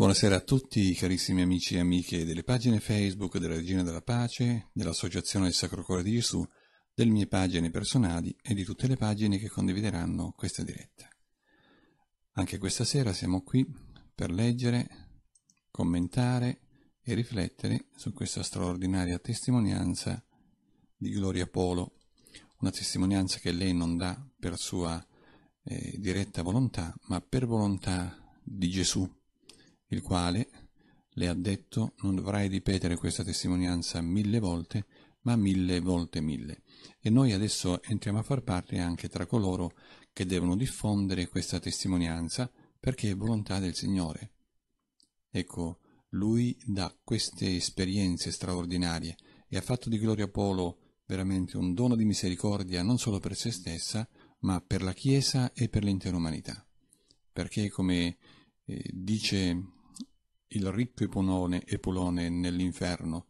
Buonasera a tutti carissimi amici e amiche delle pagine Facebook della Regina della Pace, dell'Associazione del Sacro Cuore di Gesù, delle mie pagine personali e di tutte le pagine che condivideranno questa diretta. Anche questa sera siamo qui per leggere, commentare e riflettere su questa straordinaria testimonianza di Gloria Polo, una testimonianza che lei non dà per sua eh, diretta volontà, ma per volontà di Gesù il quale le ha detto non dovrai ripetere questa testimonianza mille volte, ma mille volte mille. E noi adesso entriamo a far parte anche tra coloro che devono diffondere questa testimonianza perché è volontà del Signore. Ecco, lui dà queste esperienze straordinarie e ha fatto di Gloria Polo veramente un dono di misericordia non solo per se stessa, ma per la Chiesa e per l'intera umanità. Perché, come eh, dice il ricco Eponone Epulone nell'inferno,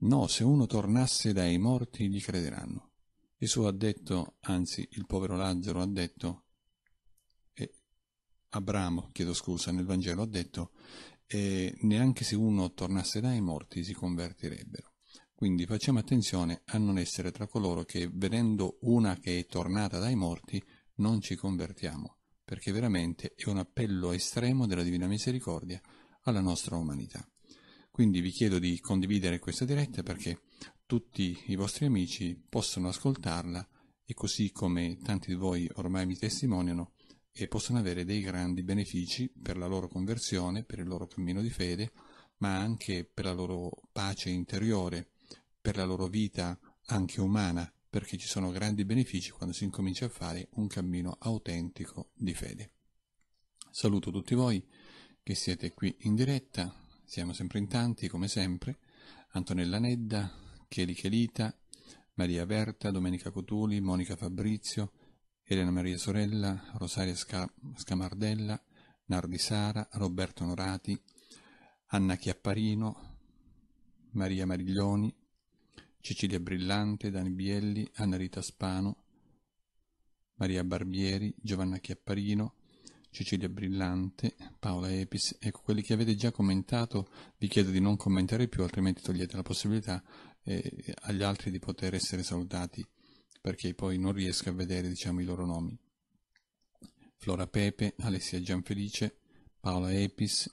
no, se uno tornasse dai morti gli crederanno. Gesù ha detto, anzi il povero Lazzaro ha detto, e Abramo, chiedo scusa, nel Vangelo ha detto, e neanche se uno tornasse dai morti si convertirebbero. Quindi facciamo attenzione a non essere tra coloro che vedendo una che è tornata dai morti non ci convertiamo, perché veramente è un appello estremo della Divina Misericordia alla nostra umanità. Quindi vi chiedo di condividere questa diretta perché tutti i vostri amici possono ascoltarla e così come tanti di voi ormai mi testimoniano e possono avere dei grandi benefici per la loro conversione, per il loro cammino di fede, ma anche per la loro pace interiore, per la loro vita anche umana, perché ci sono grandi benefici quando si incomincia a fare un cammino autentico di fede. Saluto tutti voi che siete qui in diretta, siamo sempre in tanti come sempre, Antonella Nedda, Cheli Chelita, Maria Berta, Domenica Cotuli, Monica Fabrizio, Elena Maria Sorella, Rosaria Sca- Scamardella, Nardi Sara, Roberto Norati, Anna Chiapparino, Maria Mariglioni, Cecilia Brillante, Dani Bielli, Anna Rita Spano, Maria Barbieri, Giovanna Chiapparino, Cecilia Brillante, Paola Epis, ecco quelli che avete già commentato vi chiedo di non commentare più altrimenti togliete la possibilità eh, agli altri di poter essere salutati perché poi non riesco a vedere diciamo, i loro nomi. Flora Pepe, Alessia Gianfelice, Paola Epis,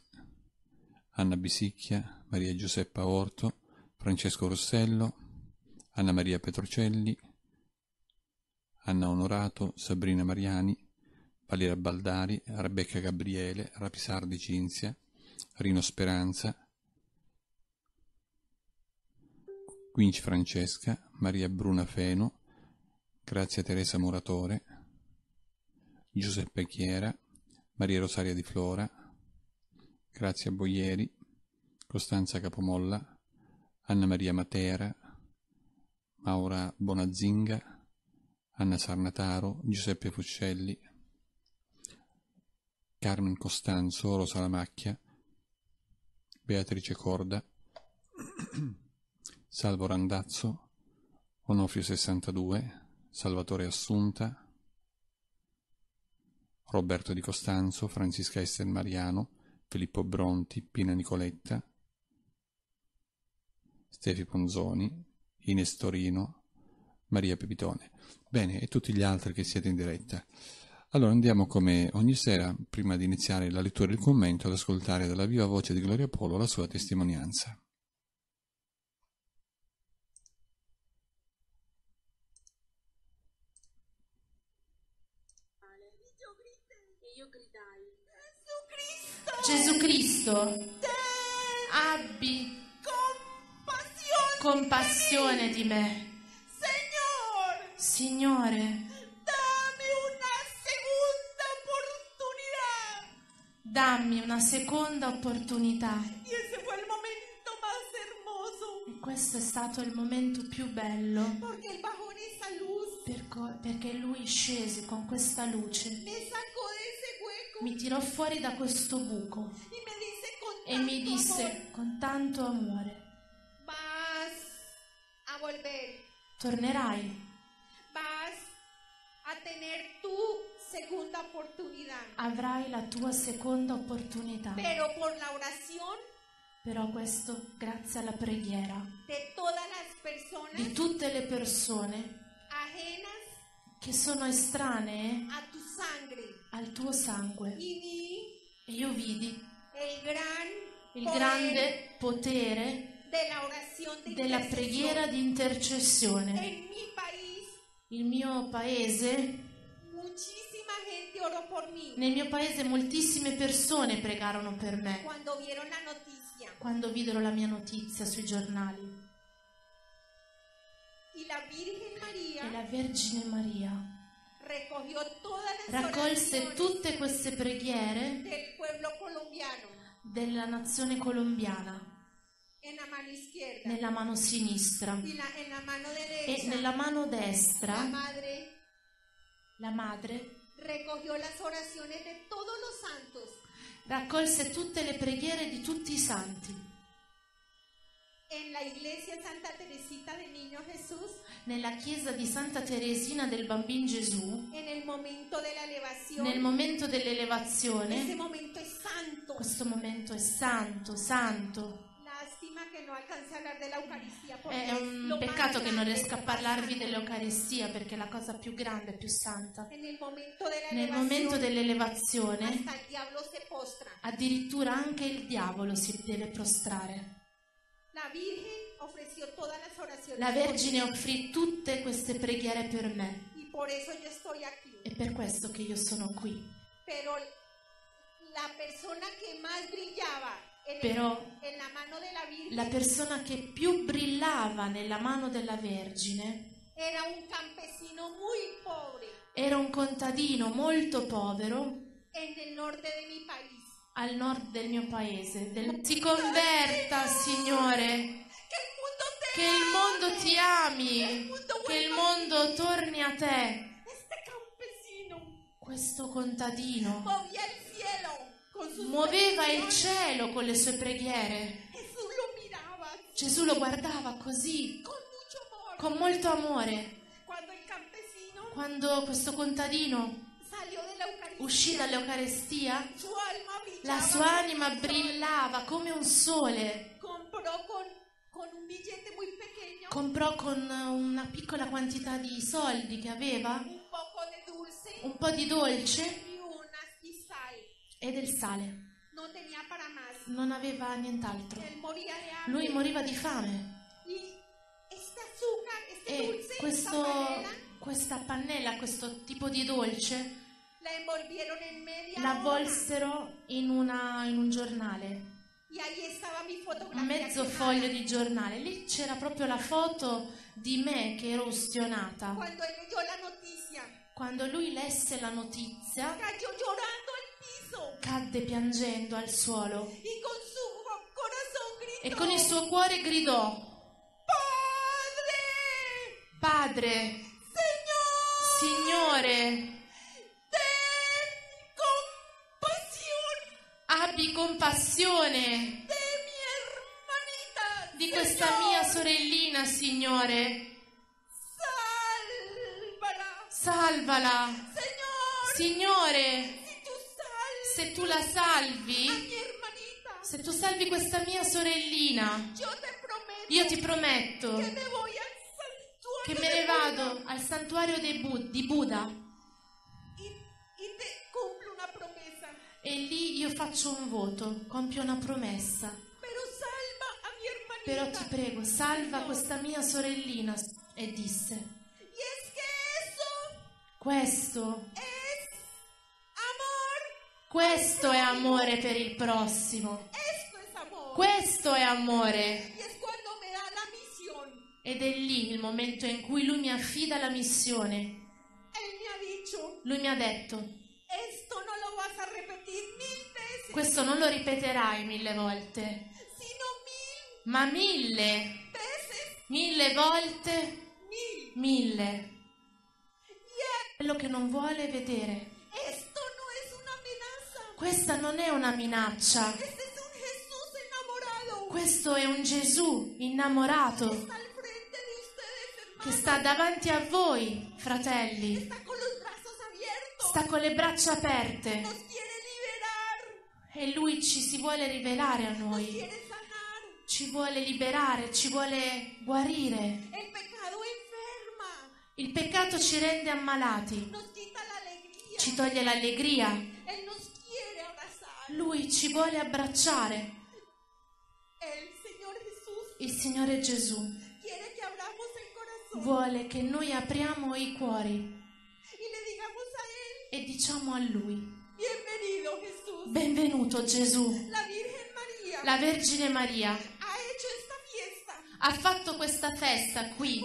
Anna Bisicchia, Maria Giuseppa Orto, Francesco Rossello, Anna Maria Petrocelli, Anna Onorato, Sabrina Mariani, Valeria Baldari, Rebecca Gabriele, Rapisardi Cinzia, Rino Speranza, Quinci Francesca, Maria Bruna Feno, Grazia Teresa Muratore, Giuseppe Chiera, Maria Rosaria Di Flora, Grazia Boieri, Costanza Capomolla, Anna Maria Matera, Maura Bonazinga, Anna Sarnataro, Giuseppe Fuscelli, Carmen Costanzo, Rosa Lamacchia, Beatrice Corda, Salvo Randazzo, Onofrio 62, Salvatore Assunta, Roberto di Costanzo, Francisca Ester Mariano, Filippo Bronti, Pina Nicoletta, Stefi Ponzoni, Ines Torino, Maria Pepitone. Bene, e tutti gli altri che siete in diretta. Allora andiamo come ogni sera, prima di iniziare la lettura del commento, ad ascoltare dalla viva voce di Gloria Polo la sua testimonianza. Gesù Cristo, abbi compassione di me. Signore, Signore, Dammi una seconda opportunità. E questo è stato il momento più bello. perché lui scese con questa luce. Mi tirò fuori da questo buco. e mi disse con tanto amore. Vas a volver. Tornerai. Vas a tener tu segunda oportunidad. Avrai la tua seconda opportunità. Pero por la oración però questo grazie alla preghiera personas, di tutte le persone ajenas, che sono estranee tu sangre, al tuo sangue. Vi, e io vidi il, gran il grande potere de della preghiera di intercessione. Il mio paese, nel mio paese moltissime persone pregarono per me quando videro la mia notizia sui giornali. E la Vergine Maria raccolse tutte queste preghiere del colombiano. della nazione colombiana nella mano sinistra e nella mano destra la madre recogió las oraciones de todos los santos. Raccolse tutte le preghiere di tutti i santi. En la iglesia Santa Teresita del Niño Jesús. Nella chiesa di Santa Teresina del Bambino Gesù. Momento nel momento dell'elevazione. Momento questo momento è santo, santo che non a parlare dell'Eucaristia. È un peccato che non riesca a parlarvi dell'Eucaristia perché è la cosa più grande, più santa. Nel momento dell'elevazione, addirittura anche il diavolo si deve prostrare. La Vergine offrì tutte queste preghiere per me. E per questo che io sono qui. Però la persona che più brillava però la persona che più brillava nella mano della Vergine era un campesino muy pobre. Era un contadino molto povero. Al nord del mio paese. Del... Si converta, Signore. Che il mondo ti ami. Che il mondo torni a te. Questo contadino muoveva il cielo con le sue preghiere. Gesù lo guardava così, con molto amore. Quando questo contadino uscì dall'Eucarestia, la sua anima brillava come un sole. Comprò con una piccola quantità di soldi che aveva, un po' di dolce e del sale. Non aveva nient'altro. Lui moriva di fame. E questo, questa pannella, questo tipo di dolce, l'avvolsero in, una, in un giornale. Un mezzo foglio di giornale. Lì c'era proprio la foto di me che ero ustionata. Quando lui lesse la notizia, cadde piangendo al suolo e con il suo cuore gridò Padre! Padre! Signore! Signore! Abbi compassione! di questa mia sorellina, Signore. Salvala. Salvala. Signore. Signore se tu la salvi, se tu salvi questa mia sorellina, io ti prometto che me ne vado al santuario di Buddha e lì io faccio un voto, compio una promessa. Però ti prego, salva questa mia sorellina. E disse, questo è questo è amore per il prossimo. Questo è amore. Ed è lì il momento in cui lui mi affida la missione. Lui mi ha detto, questo non lo ripeterai mille volte, ma mille, mille volte, mille. Quello che non vuole vedere questa non è una minaccia. Questo è un Gesù innamorato che sta davanti a voi, fratelli. Sta con le braccia aperte. E lui ci si vuole rivelare a noi. Ci vuole liberare, ci vuole guarire. Il peccato ci rende ammalati. Ci toglie l'allegria E lui ci vuole abbracciare. Il Signore Gesù vuole che noi apriamo i cuori e diciamo, diciamo a Lui, benvenuto Gesù, la Vergine Maria ha fatto questa festa qui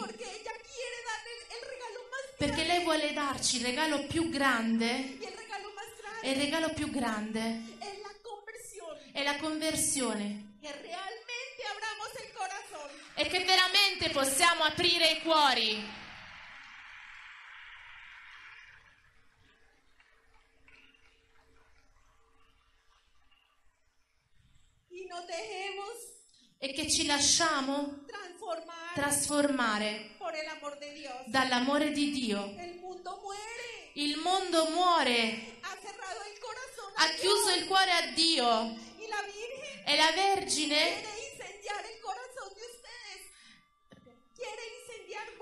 perché lei vuole darci il regalo più grande è il regalo più grande. Es la conversión. È la conversione. Que realmente abramos il corazón. E che veramente possiamo aprire i cuori. Y nos dejemos e che ci lasciamo trasformare dall'amore di Dio. Il mondo muore. Ha chiuso il cuore a Dio. E la Vergine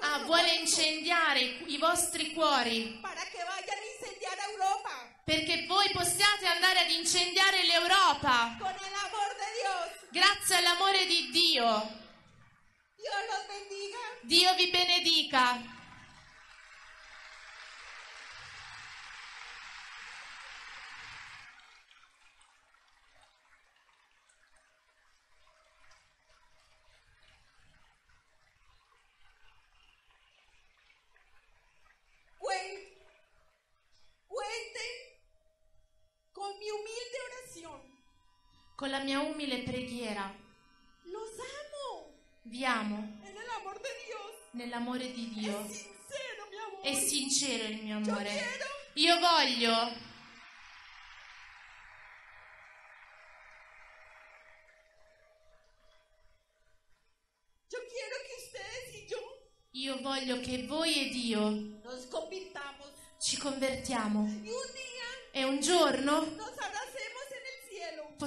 Ah, vuole incendiare i vostri cuori perché voi possiate andare ad incendiare l'Europa grazie all'amore di Dio. Dio vi benedica. con la mia umile preghiera. Los amo. Vi amo. Nell'amore di Dio. È sincero il mio amore. Io voglio. Io voglio che voi ed io ci convertiamo. E un giorno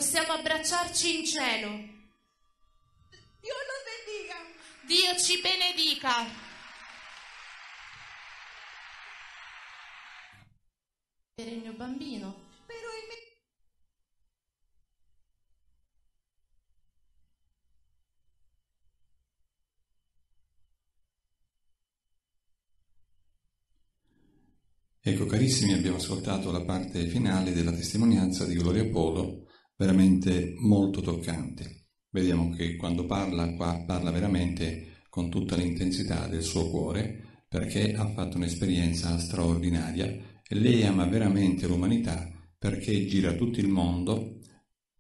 possiamo abbracciarci in cielo. Dio lo benedica. Dio ci benedica. Per il mio bambino. Però il mio... Ecco carissimi, abbiamo ascoltato la parte finale della testimonianza di Gloria Polo veramente molto toccante. Vediamo che quando parla qua parla veramente con tutta l'intensità del suo cuore perché ha fatto un'esperienza straordinaria e lei ama veramente l'umanità perché gira tutto il mondo,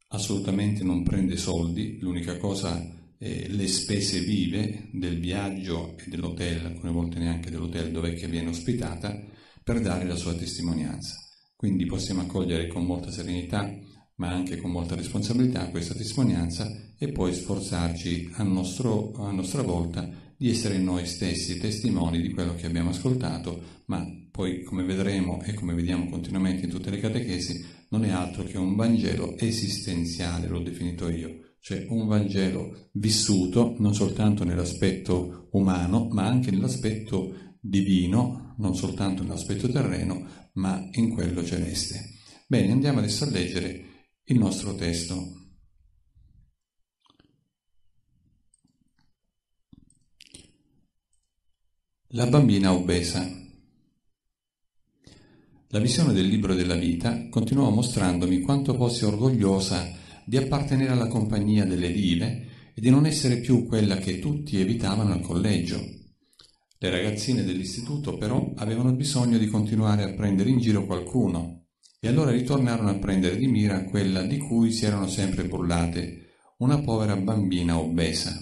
assolutamente non prende soldi, l'unica cosa è le spese vive del viaggio e dell'hotel, alcune volte neanche dell'hotel dove è che viene ospitata, per dare la sua testimonianza. Quindi possiamo accogliere con molta serenità ma anche con molta responsabilità questa testimonianza e poi sforzarci a, nostro, a nostra volta di essere noi stessi testimoni di quello che abbiamo ascoltato, ma poi come vedremo e come vediamo continuamente in tutte le catechesi, non è altro che un Vangelo esistenziale, l'ho definito io, cioè un Vangelo vissuto non soltanto nell'aspetto umano, ma anche nell'aspetto divino, non soltanto nell'aspetto terreno, ma in quello celeste. Bene, andiamo adesso a leggere il nostro testo. La bambina obesa. La visione del libro della vita continuò mostrandomi quanto fossi orgogliosa di appartenere alla compagnia delle dive e di non essere più quella che tutti evitavano al collegio. Le ragazzine dell'istituto però avevano bisogno di continuare a prendere in giro qualcuno, e allora ritornarono a prendere di mira quella di cui si erano sempre burlate, una povera bambina obesa.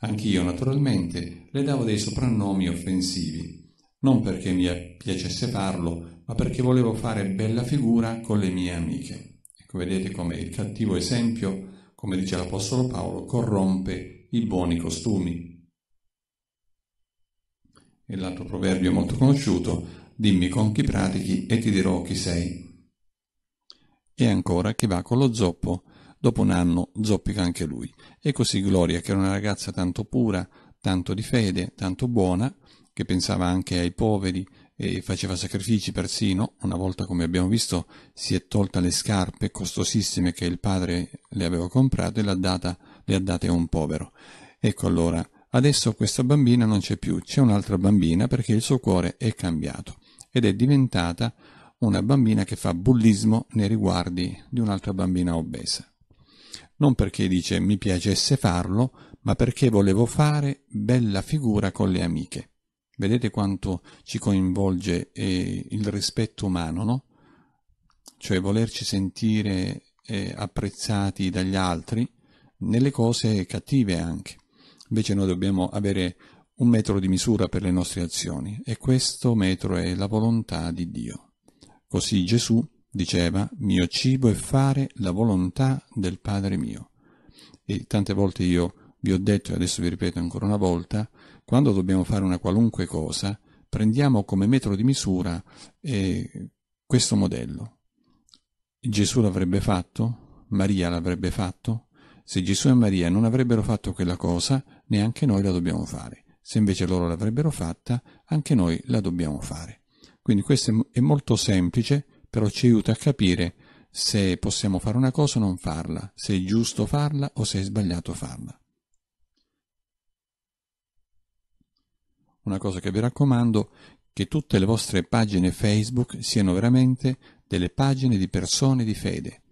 Anch'io, naturalmente, le davo dei soprannomi offensivi, non perché mi piacesse farlo, ma perché volevo fare bella figura con le mie amiche. Ecco, vedete come il cattivo esempio, come dice l'Apostolo Paolo, corrompe i buoni costumi. E l'altro proverbio molto conosciuto, dimmi con chi pratichi e ti dirò chi sei. E ancora che va con lo zoppo. Dopo un anno zoppica anche lui. E così Gloria, che era una ragazza tanto pura, tanto di fede, tanto buona, che pensava anche ai poveri e faceva sacrifici persino, una volta come abbiamo visto si è tolta le scarpe costosissime che il padre le aveva comprate e data, le ha date a un povero. Ecco allora, adesso questa bambina non c'è più, c'è un'altra bambina perché il suo cuore è cambiato ed è diventata una bambina che fa bullismo nei riguardi di un'altra bambina obesa. Non perché dice mi piacesse farlo, ma perché volevo fare bella figura con le amiche. Vedete quanto ci coinvolge eh, il rispetto umano, no? Cioè volerci sentire eh, apprezzati dagli altri nelle cose cattive anche. Invece noi dobbiamo avere un metro di misura per le nostre azioni e questo metro è la volontà di Dio. Così Gesù diceva, mio cibo è fare la volontà del Padre mio. E tante volte io vi ho detto, e adesso vi ripeto ancora una volta, quando dobbiamo fare una qualunque cosa, prendiamo come metro di misura eh, questo modello. Gesù l'avrebbe fatto, Maria l'avrebbe fatto, se Gesù e Maria non avrebbero fatto quella cosa, neanche noi la dobbiamo fare. Se invece loro l'avrebbero fatta, anche noi la dobbiamo fare. Quindi questo è molto semplice, però ci aiuta a capire se possiamo fare una cosa o non farla, se è giusto farla o se è sbagliato farla. Una cosa che vi raccomando, che tutte le vostre pagine Facebook siano veramente delle pagine di persone di fede.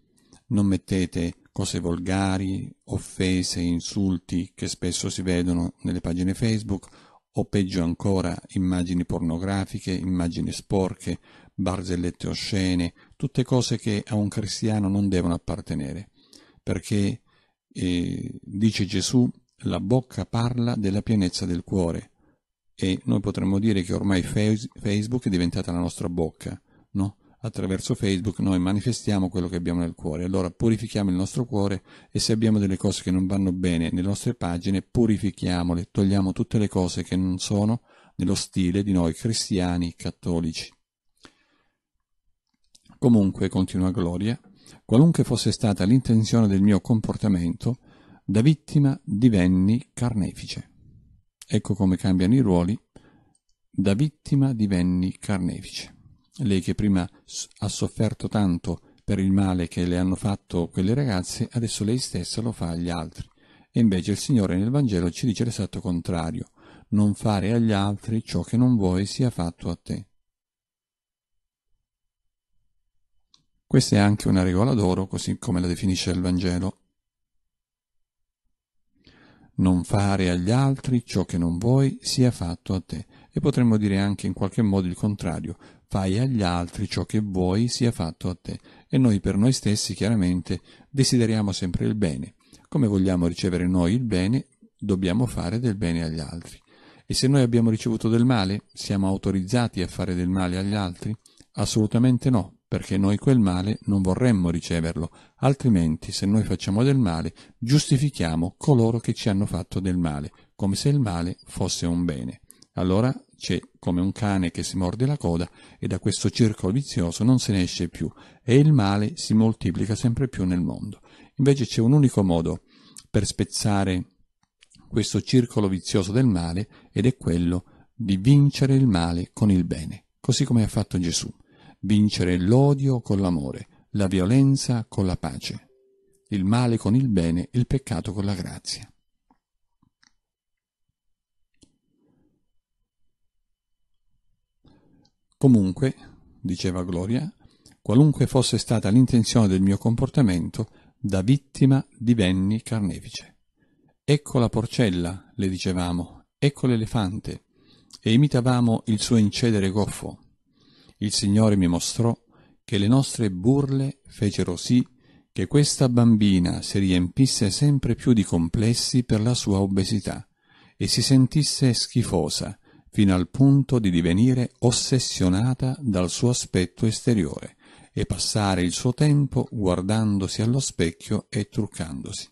Non mettete cose volgari, offese, insulti che spesso si vedono nelle pagine Facebook o peggio ancora immagini pornografiche, immagini sporche, barzellette oscene, tutte cose che a un cristiano non devono appartenere, perché, eh, dice Gesù, la bocca parla della pienezza del cuore e noi potremmo dire che ormai Facebook è diventata la nostra bocca, no? attraverso Facebook noi manifestiamo quello che abbiamo nel cuore. Allora purifichiamo il nostro cuore e se abbiamo delle cose che non vanno bene nelle nostre pagine, purifichiamole, togliamo tutte le cose che non sono nello stile di noi cristiani cattolici. Comunque, continua Gloria, qualunque fosse stata l'intenzione del mio comportamento, da vittima divenni carnefice. Ecco come cambiano i ruoli, da vittima divenni carnefice. Lei che prima ha sofferto tanto per il male che le hanno fatto quelle ragazze, adesso lei stessa lo fa agli altri. E invece il Signore nel Vangelo ci dice l'esatto contrario, non fare agli altri ciò che non vuoi sia fatto a te. Questa è anche una regola d'oro, così come la definisce il Vangelo. Non fare agli altri ciò che non vuoi sia fatto a te. E potremmo dire anche in qualche modo il contrario, fai agli altri ciò che vuoi sia fatto a te. E noi per noi stessi chiaramente desideriamo sempre il bene. Come vogliamo ricevere noi il bene, dobbiamo fare del bene agli altri. E se noi abbiamo ricevuto del male, siamo autorizzati a fare del male agli altri? Assolutamente no, perché noi quel male non vorremmo riceverlo, altrimenti se noi facciamo del male giustifichiamo coloro che ci hanno fatto del male, come se il male fosse un bene. Allora c'è come un cane che si morde la coda e da questo circolo vizioso non se ne esce più e il male si moltiplica sempre più nel mondo. Invece c'è un unico modo per spezzare questo circolo vizioso del male ed è quello di vincere il male con il bene, così come ha fatto Gesù, vincere l'odio con l'amore, la violenza con la pace, il male con il bene, il peccato con la grazia. Comunque, diceva Gloria, qualunque fosse stata l'intenzione del mio comportamento, da vittima divenni carnefice. Ecco la porcella, le dicevamo, ecco l'elefante, e imitavamo il suo incedere goffo. Il Signore mi mostrò che le nostre burle fecero sì che questa bambina si riempisse sempre più di complessi per la sua obesità e si sentisse schifosa fino al punto di divenire ossessionata dal suo aspetto esteriore e passare il suo tempo guardandosi allo specchio e truccandosi.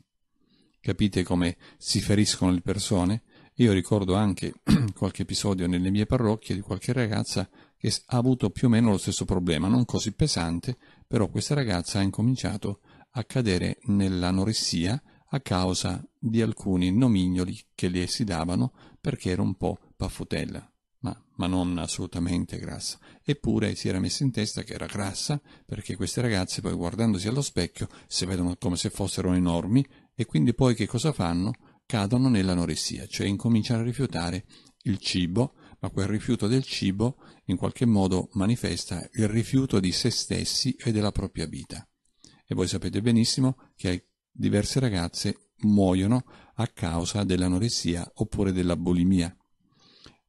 Capite come si feriscono le persone? Io ricordo anche qualche episodio nelle mie parrocchie di qualche ragazza che ha avuto più o meno lo stesso problema, non così pesante, però questa ragazza ha incominciato a cadere nell'anoressia a causa di alcuni nomignoli che le si davano perché era un po' paffutella, ma, ma non assolutamente grassa. Eppure si era messa in testa che era grassa perché queste ragazze poi guardandosi allo specchio si vedono come se fossero enormi e quindi poi che cosa fanno? Cadono nell'anoressia, cioè incominciano a rifiutare il cibo, ma quel rifiuto del cibo in qualche modo manifesta il rifiuto di se stessi e della propria vita. E voi sapete benissimo che diverse ragazze muoiono a causa dell'anoressia oppure della bulimia.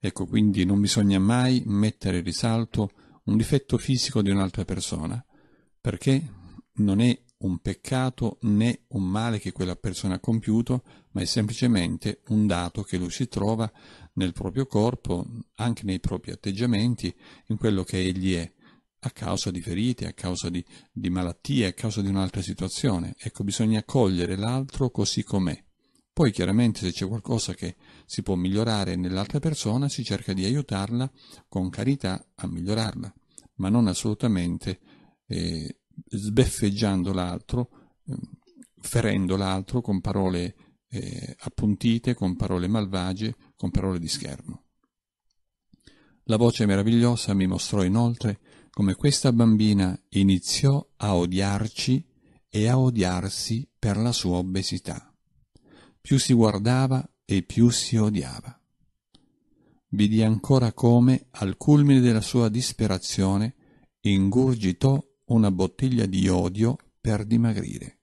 Ecco quindi non bisogna mai mettere in risalto un difetto fisico di un'altra persona, perché non è un peccato né un male che quella persona ha compiuto, ma è semplicemente un dato che lui si trova nel proprio corpo, anche nei propri atteggiamenti, in quello che egli è, a causa di ferite, a causa di, di malattie, a causa di un'altra situazione. Ecco, bisogna accogliere l'altro così com'è. Poi chiaramente se c'è qualcosa che si può migliorare nell'altra persona, si cerca di aiutarla con carità a migliorarla, ma non assolutamente eh, sbeffeggiando l'altro, eh, ferendo l'altro con parole eh, appuntite, con parole malvagie, con parole di schermo. La voce meravigliosa mi mostrò inoltre come questa bambina iniziò a odiarci e a odiarsi per la sua obesità. Più si guardava, e più si odiava. Vidi ancora come, al culmine della sua disperazione, ingurgitò una bottiglia di odio per dimagrire.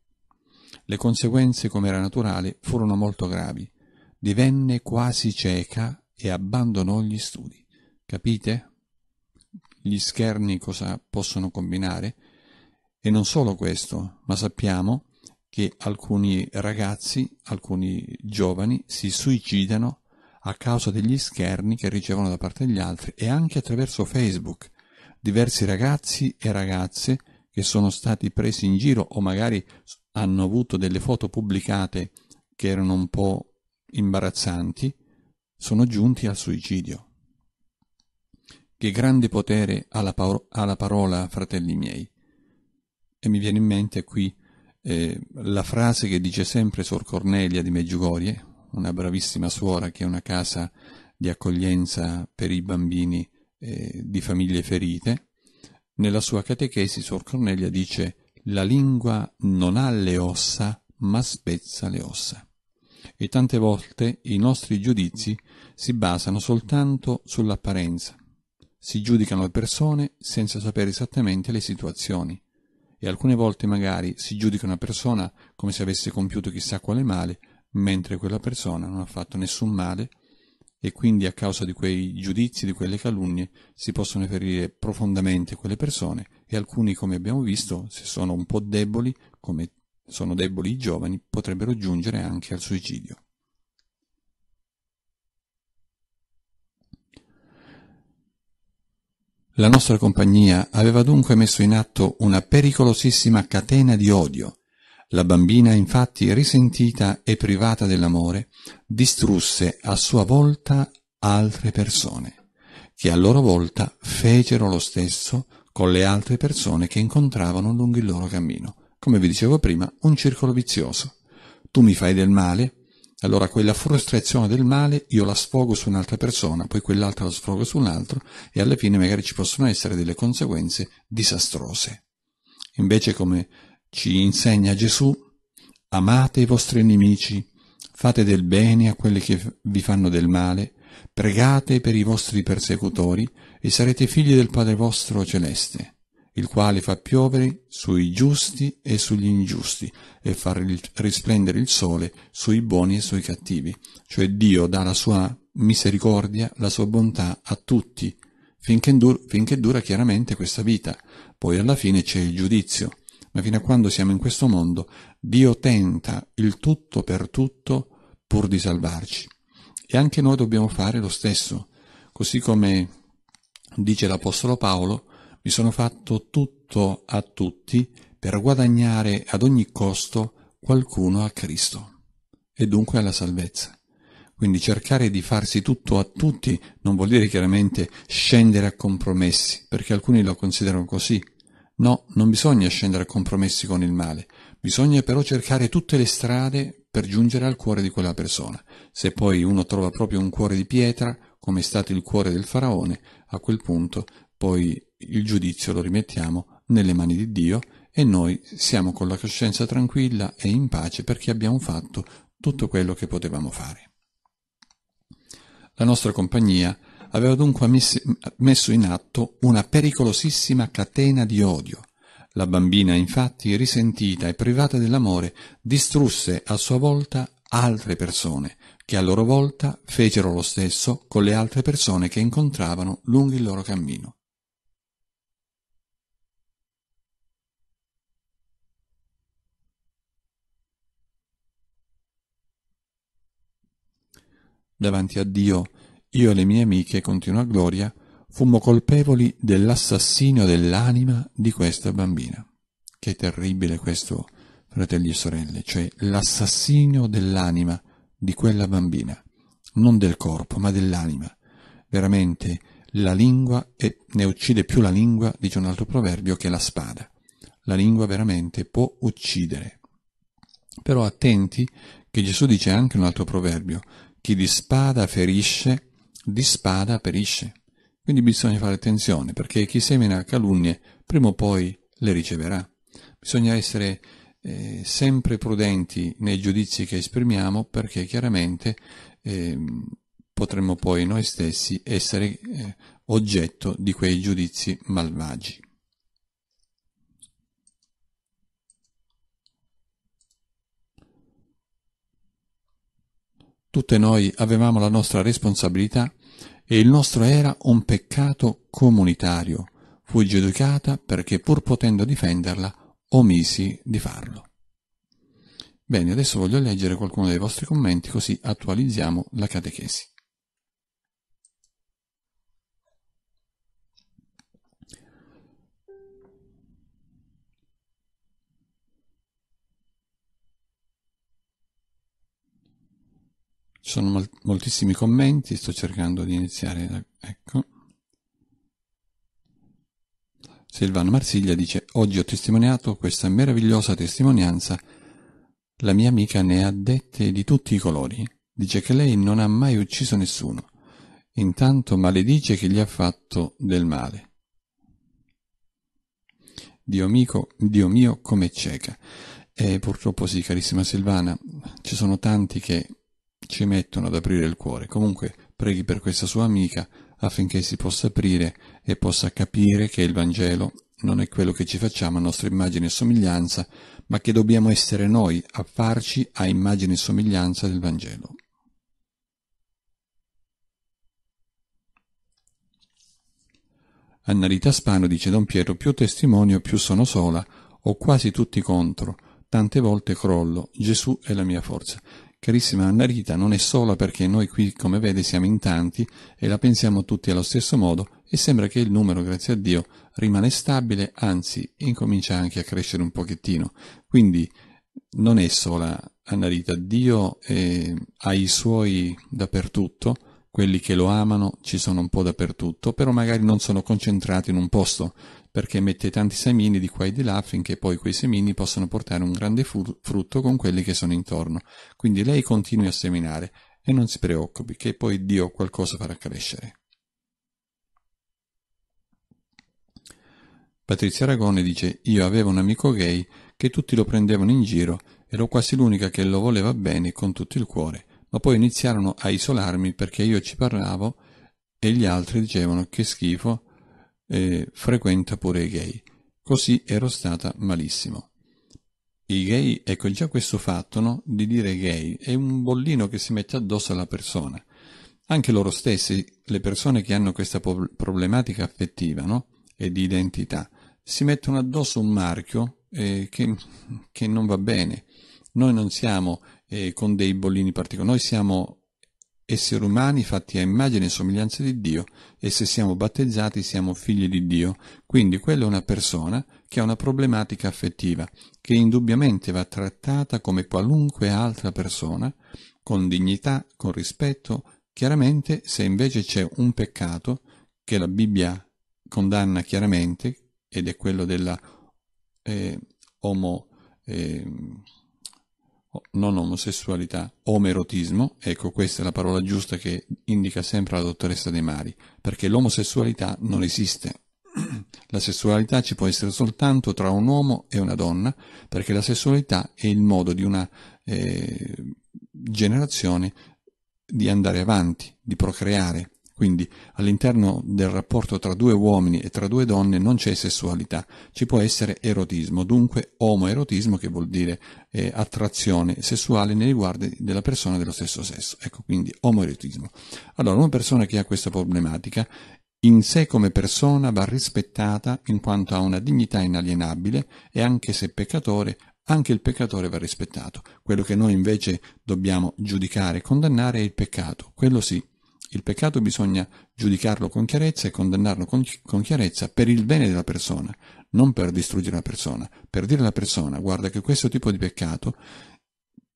Le conseguenze, come era naturale, furono molto gravi. Divenne quasi cieca e abbandonò gli studi. Capite? Gli scherni cosa possono combinare? E non solo questo, ma sappiamo che alcuni ragazzi, alcuni giovani si suicidano a causa degli scherni che ricevono da parte degli altri e anche attraverso Facebook. Diversi ragazzi e ragazze che sono stati presi in giro o magari hanno avuto delle foto pubblicate che erano un po' imbarazzanti, sono giunti al suicidio. Che grande potere ha la, parola, fratelli miei. E mi viene in mente qui eh, la frase che dice sempre Sor Cornelia di Meggiugorie, una bravissima suora che è una casa di accoglienza per i bambini eh, di famiglie ferite, nella sua catechesi Sor Cornelia dice la lingua non ha le ossa ma spezza le ossa. E tante volte i nostri giudizi si basano soltanto sull'apparenza. Si giudicano le persone senza sapere esattamente le situazioni e alcune volte magari si giudica una persona come se avesse compiuto chissà quale male, mentre quella persona non ha fatto nessun male e quindi a causa di quei giudizi, di quelle calunnie, si possono ferire profondamente quelle persone e alcuni, come abbiamo visto, se sono un po' deboli, come sono deboli i giovani, potrebbero giungere anche al suicidio. La nostra compagnia aveva dunque messo in atto una pericolosissima catena di odio. La bambina, infatti, risentita e privata dell'amore, distrusse a sua volta altre persone, che a loro volta fecero lo stesso con le altre persone che incontravano lungo il loro cammino. Come vi dicevo prima, un circolo vizioso. Tu mi fai del male, allora quella frustrazione del male io la sfogo su un'altra persona, poi quell'altra la sfogo su un altro e alla fine magari ci possono essere delle conseguenze disastrose. Invece come ci insegna Gesù, amate i vostri nemici, fate del bene a quelli che vi fanno del male, pregate per i vostri persecutori e sarete figli del Padre vostro celeste il quale fa piovere sui giusti e sugli ingiusti e fa risplendere il sole sui buoni e sui cattivi. Cioè Dio dà la sua misericordia, la sua bontà a tutti, finché, dura, finché dura chiaramente questa vita. Poi alla fine c'è il giudizio. Ma fino a quando siamo in questo mondo, Dio tenta il tutto per tutto pur di salvarci. E anche noi dobbiamo fare lo stesso, così come dice l'Apostolo Paolo, mi sono fatto tutto a tutti per guadagnare ad ogni costo qualcuno a Cristo e dunque alla salvezza. Quindi cercare di farsi tutto a tutti non vuol dire chiaramente scendere a compromessi, perché alcuni lo considerano così. No, non bisogna scendere a compromessi con il male, bisogna però cercare tutte le strade per giungere al cuore di quella persona. Se poi uno trova proprio un cuore di pietra, come è stato il cuore del faraone, a quel punto poi il giudizio lo rimettiamo nelle mani di Dio e noi siamo con la coscienza tranquilla e in pace perché abbiamo fatto tutto quello che potevamo fare. La nostra compagnia aveva dunque messo in atto una pericolosissima catena di odio. La bambina, infatti, risentita e privata dell'amore, distrusse a sua volta altre persone, che a loro volta fecero lo stesso con le altre persone che incontravano lungo il loro cammino. davanti a Dio, io e le mie amiche, continua Gloria, fummo colpevoli dell'assassinio dell'anima di questa bambina. Che terribile questo, fratelli e sorelle, cioè l'assassinio dell'anima di quella bambina, non del corpo, ma dell'anima. Veramente la lingua e ne uccide più la lingua, dice un altro proverbio, che la spada. La lingua veramente può uccidere. Però attenti che Gesù dice anche un altro proverbio, chi di spada ferisce, di spada perisce. Quindi bisogna fare attenzione perché chi semina calunnie prima o poi le riceverà. Bisogna essere eh, sempre prudenti nei giudizi che esprimiamo perché chiaramente eh, potremmo poi noi stessi essere eh, oggetto di quei giudizi malvagi. Tutte noi avevamo la nostra responsabilità e il nostro era un peccato comunitario. Fui giudicata perché pur potendo difenderla omisi di farlo. Bene, adesso voglio leggere qualcuno dei vostri commenti così attualizziamo la catechesi. Ci sono mol moltissimi commenti, sto cercando di iniziare da... ecco. Silvano Marsiglia dice Oggi ho testimoniato questa meravigliosa testimonianza. La mia amica ne ha dette di tutti i colori. Dice che lei non ha mai ucciso nessuno. Intanto maledice che gli ha fatto del male. Dio, amico, Dio mio, come cieca. E eh, purtroppo sì, carissima Silvana, ci sono tanti che ci mettono ad aprire il cuore. Comunque preghi per questa sua amica affinché si possa aprire e possa capire che il Vangelo non è quello che ci facciamo a nostra immagine e somiglianza, ma che dobbiamo essere noi a farci a immagine e somiglianza del Vangelo. Anna Spano dice Don Piero, più testimonio, più sono sola, ho quasi tutti contro, tante volte crollo, Gesù è la mia forza. Carissima Annarita, non è sola perché noi qui, come vede, siamo in tanti e la pensiamo tutti allo stesso modo e sembra che il numero, grazie a Dio, rimane stabile, anzi, incomincia anche a crescere un pochettino. Quindi non è sola Annarita, Dio eh, ha i suoi dappertutto, quelli che lo amano ci sono un po' dappertutto, però magari non sono concentrati in un posto, perché mette tanti semini di qua e di là finché poi quei semini possano portare un grande frutto con quelli che sono intorno. Quindi lei continui a seminare e non si preoccupi che poi Dio qualcosa farà crescere. Patrizia Aragone dice Io avevo un amico gay che tutti lo prendevano in giro, ero quasi l'unica che lo voleva bene con tutto il cuore, ma poi iniziarono a isolarmi perché io ci parlavo e gli altri dicevano che schifo e frequenta pure i gay. Così ero stata malissimo. I gay, ecco già questo fatto, no? Di dire gay è un bollino che si mette addosso alla persona. Anche loro stessi, le persone che hanno questa problematica affettiva, no? E di identità, si mettono addosso un marchio eh, che, che, non va bene. Noi non siamo eh, con dei bollini particolari, noi siamo esseri umani fatti a immagine e somiglianza di Dio e se siamo battezzati siamo figli di Dio. Quindi quella è una persona che ha una problematica affettiva che indubbiamente va trattata come qualunque altra persona, con dignità, con rispetto. Chiaramente se invece c'è un peccato che la Bibbia condanna chiaramente ed è quello della eh, omo... Eh, non omosessualità, omerotismo, ecco questa è la parola giusta che indica sempre la dottoressa De Mari, perché l'omosessualità non esiste. La sessualità ci può essere soltanto tra un uomo e una donna, perché la sessualità è il modo di una eh, generazione di andare avanti, di procreare, quindi all'interno del rapporto tra due uomini e tra due donne non c'è sessualità, ci può essere erotismo, dunque omoerotismo che vuol dire eh, attrazione sessuale nei riguardi della persona dello stesso sesso. Ecco, quindi omoerotismo. Allora, una persona che ha questa problematica in sé come persona va rispettata in quanto ha una dignità inalienabile e anche se peccatore, anche il peccatore va rispettato. Quello che noi invece dobbiamo giudicare e condannare è il peccato, quello sì, il peccato bisogna giudicarlo con chiarezza e condannarlo con, con, chiarezza per il bene della persona, non per distruggere la persona, per dire alla persona guarda che questo tipo di peccato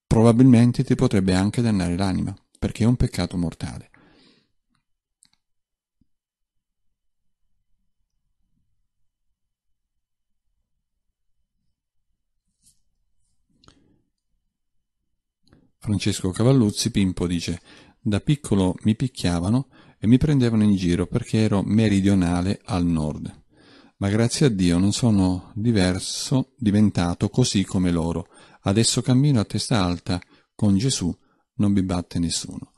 probabilmente ti potrebbe anche dannare l'anima, perché è un peccato mortale. Francesco Cavalluzzi Pimpo dice da piccolo mi picchiavano e mi prendevano in giro perché ero meridionale al nord. Ma grazie a Dio non sono diverso diventato così come loro. Adesso cammino a testa alta, con Gesù non mi batte nessuno.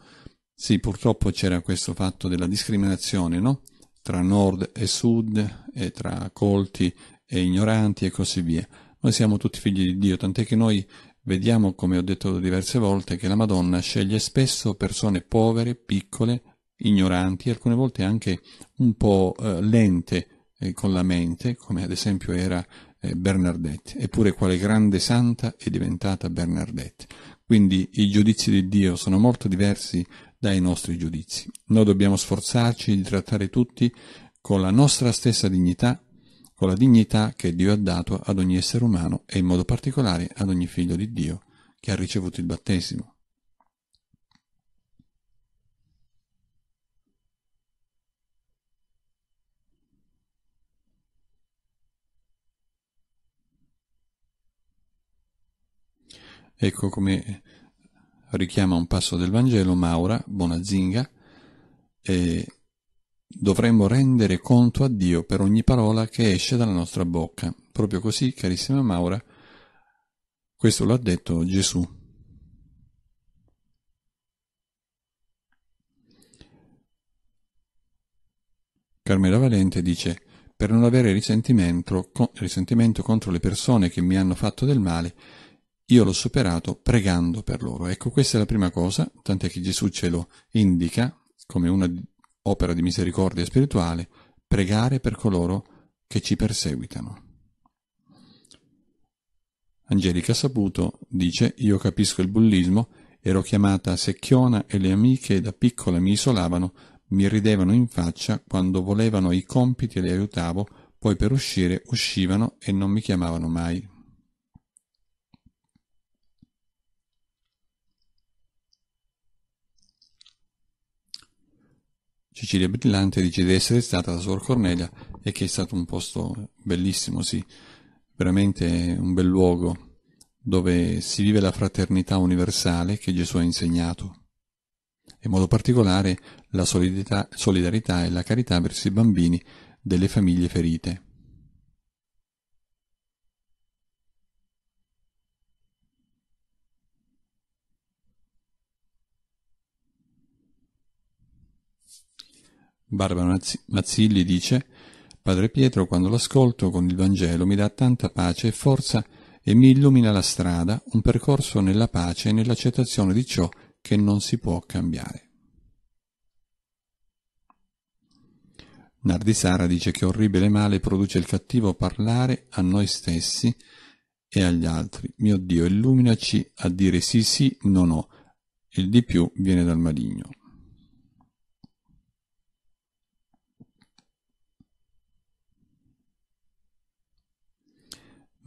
Sì, purtroppo c'era questo fatto della discriminazione, no? Tra nord e sud, e tra colti e ignoranti e così via. Noi siamo tutti figli di Dio, tant'è che noi vediamo, come ho detto diverse volte, che la Madonna sceglie spesso persone povere, piccole, ignoranti, alcune volte anche un po' eh, lente eh, con la mente, come ad esempio era eh, Bernadette, eppure quale grande santa è diventata Bernadette. Quindi i giudizi di Dio sono molto diversi dai nostri giudizi. Noi dobbiamo sforzarci di trattare tutti con la nostra stessa dignità con la dignità che Dio ha dato ad ogni essere umano e in modo particolare ad ogni figlio di Dio che ha ricevuto il battesimo. Ecco come richiama un passo del Vangelo Maura Bonazinga e Dovremmo rendere conto a Dio per ogni parola che esce dalla nostra bocca. Proprio così, carissima Maura, questo l'ha detto Gesù. Carmela Valente dice per non avere risentimento, con, risentimento, contro le persone che mi hanno fatto del male, io l'ho superato pregando per loro. Ecco, questa è la prima cosa, tant'è che Gesù ce lo indica come una opera di misericordia spirituale, pregare per coloro che ci perseguitano. Angelica Saputo dice Io capisco il bullismo, ero chiamata secchiona e le amiche da piccola mi isolavano, mi ridevano in faccia quando volevano i compiti e le aiutavo, poi per uscire uscivano e non mi chiamavano mai Cecilia Brillante dice di essere stata la Suor Cornelia e che è stato un posto bellissimo, sì, veramente un bel luogo dove si vive la fraternità universale che Gesù ha insegnato. In modo particolare la solidarietà e la carità verso i bambini delle famiglie ferite. Barbara Mazzilli dice Padre Pietro, quando l'ascolto con il Vangelo, mi dà tanta pace e forza e mi illumina la strada, un percorso nella pace e nell'accettazione di ciò che non si può cambiare. Nardi Sara dice che orribile male produce il cattivo parlare a noi stessi e agli altri. Mio Dio, illuminaci a dire sì sì, no no. Il di più viene dal maligno.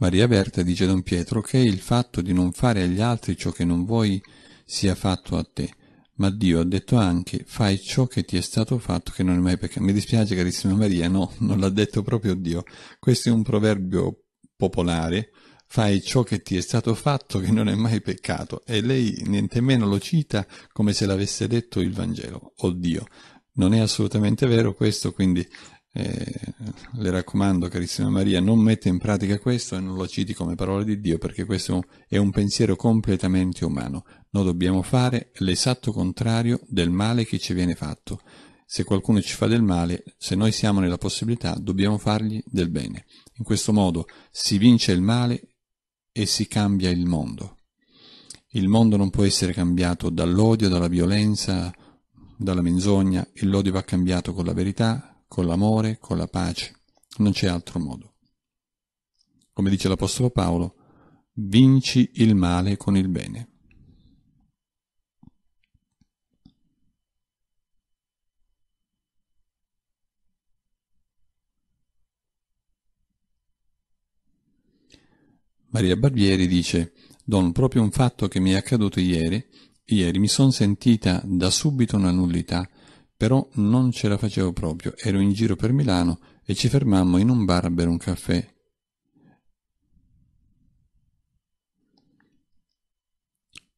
Maria Berta dice a Don Pietro che è il fatto di non fare agli altri ciò che non vuoi sia fatto a te, ma Dio ha detto anche fai ciò che ti è stato fatto che non è mai peccato. Mi dispiace carissima Maria, no, non l'ha detto proprio Dio. Questo è un proverbio popolare, fai ciò che ti è stato fatto che non è mai peccato e lei niente meno lo cita come se l'avesse detto il Vangelo, Oddio, Non è assolutamente vero questo, quindi eh, le raccomando, carissima Maria, non metta in pratica questo e non lo citi come parola di Dio, perché questo è un pensiero completamente umano. Noi dobbiamo fare l'esatto contrario del male che ci viene fatto. Se qualcuno ci fa del male, se noi siamo nella possibilità, dobbiamo fargli del bene. In questo modo si vince il male e si cambia il mondo. Il mondo non può essere cambiato dall'odio, dalla violenza, dalla menzogna, l'odio va cambiato con la verità, con l'amore, con la pace. Non c'è altro modo. Come dice l'Apostolo Paolo, vinci il male con il bene. Maria Barbieri dice, Don proprio un fatto che mi è accaduto ieri, ieri mi sono sentita da subito una nullità però non ce la facevo proprio, ero in giro per Milano e ci fermammo in un bar per un caffè.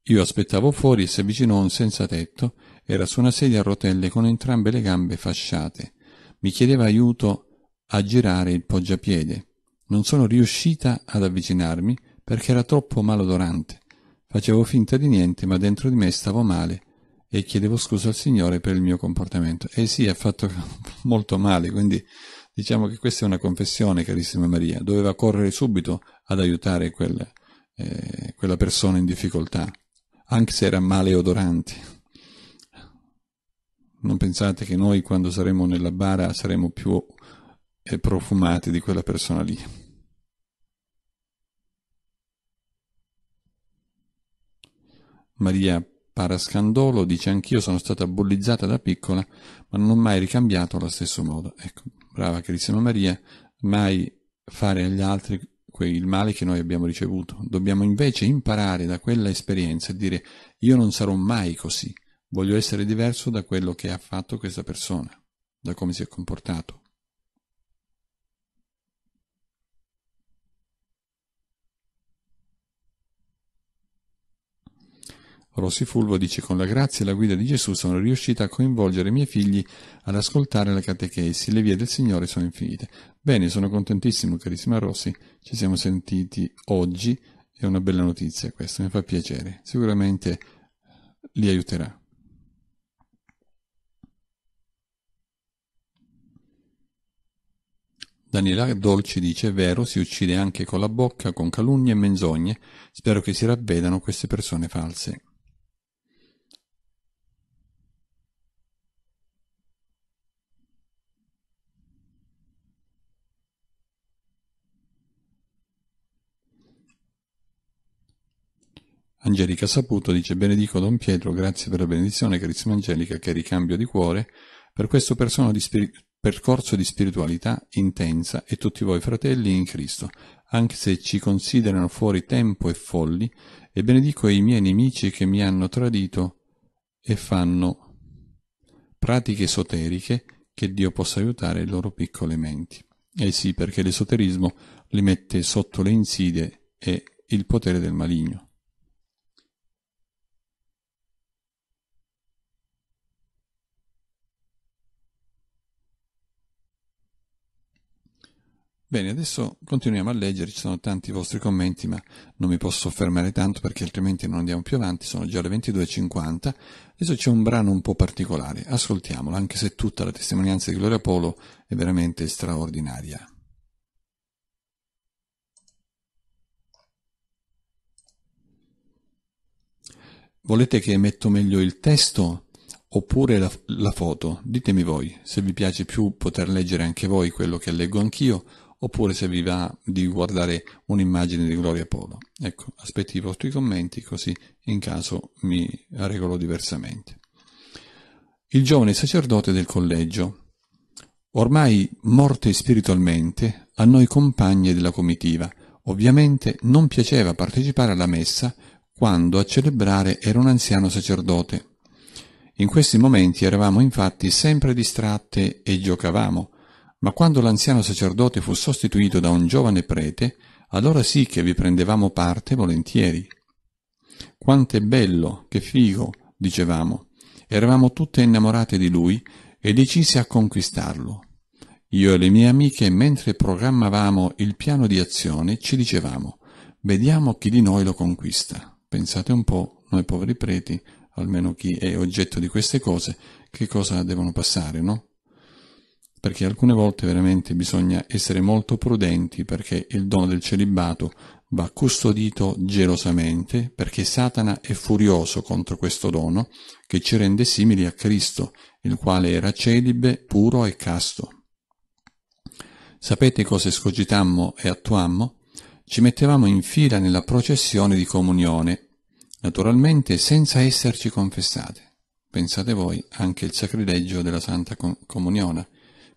Io aspettavo fuori e si avvicinò un senza tetto, era su una sedia a rotelle con entrambe le gambe fasciate. Mi chiedeva aiuto a girare il poggiapiede. Non sono riuscita ad avvicinarmi perché era troppo malodorante. Facevo finta di niente, ma dentro di me stavo male e chiedevo scusa al Signore per il mio comportamento. E eh sì, ha fatto molto male, quindi diciamo che questa è una confessione, carissima Maria. Doveva correre subito ad aiutare quel, eh, quella persona in difficoltà, anche se era male odorante. Non pensate che noi quando saremo nella bara saremo più eh, profumati di quella persona lì. Maria Parascandolo dice anch'io sono stata bullizzata da piccola, ma non ho mai ricambiato allo stesso modo. Ecco, brava carissima Maria, mai fare agli altri il male che noi abbiamo ricevuto. Dobbiamo invece imparare da quella esperienza e dire io non sarò mai così, voglio essere diverso da quello che ha fatto questa persona, da come si è comportato. Rossi Fulvo dice con la grazia e la guida di Gesù sono riuscita a coinvolgere i miei figli ad ascoltare la catechesi, le vie del Signore sono infinite. Bene, sono contentissimo carissima Rossi, ci siamo sentiti oggi, è una bella notizia questa, mi fa piacere, sicuramente eh, li aiuterà. Daniela Dolci dice: Vero, si uccide anche con la bocca, con calunnie e menzogne. Spero che si ravvedano queste persone false. Angelica Saputo dice benedico Don Pietro, grazie per la benedizione, carissima Angelica, che ricambio di cuore, per questo di percorso di spiritualità intensa e tutti voi fratelli in Cristo, anche se ci considerano fuori tempo e folli, e benedico i miei nemici che mi hanno tradito e fanno pratiche esoteriche che Dio possa aiutare le loro piccole menti. Eh sì, perché l'esoterismo li mette sotto le insidie e il potere del maligno. Bene, adesso continuiamo a leggere, ci sono tanti vostri commenti, ma non mi posso fermare tanto perché altrimenti non andiamo più avanti, sono già le 22.50. Adesso c'è un brano un po' particolare, ascoltiamolo, anche se tutta la testimonianza di Gloria Polo è veramente straordinaria. Volete che metto meglio il testo oppure la, la foto? Ditemi voi, se vi piace più poter leggere anche voi quello che leggo anch'io oppure se vi va di guardare un'immagine di Gloria Polo. Ecco, aspetti i vostri commenti così in caso mi regolo diversamente. Il giovane sacerdote del collegio, ormai morte spiritualmente, a noi compagne della comitiva, ovviamente non piaceva partecipare alla messa quando a celebrare era un anziano sacerdote. In questi momenti eravamo infatti sempre distratte e giocavamo, ma quando l'anziano sacerdote fu sostituito da un giovane prete, allora sì che vi prendevamo parte volentieri. Quanto è bello, che figo, dicevamo. Eravamo tutte innamorate di lui e decise a conquistarlo. Io e le mie amiche, mentre programmavamo il piano di azione, ci dicevamo, vediamo chi di noi lo conquista. Pensate un po', noi poveri preti, almeno chi è oggetto di queste cose, che cosa devono passare, no? perché alcune volte veramente bisogna essere molto prudenti perché il dono del celibato va custodito gelosamente perché Satana è furioso contro questo dono che ci rende simili a Cristo, il quale era celibe, puro e casto. Sapete cosa escogitammo e attuammo? Ci mettevamo in fila nella processione di comunione, naturalmente senza esserci confessate. Pensate voi anche il sacrilegio della Santa Comunione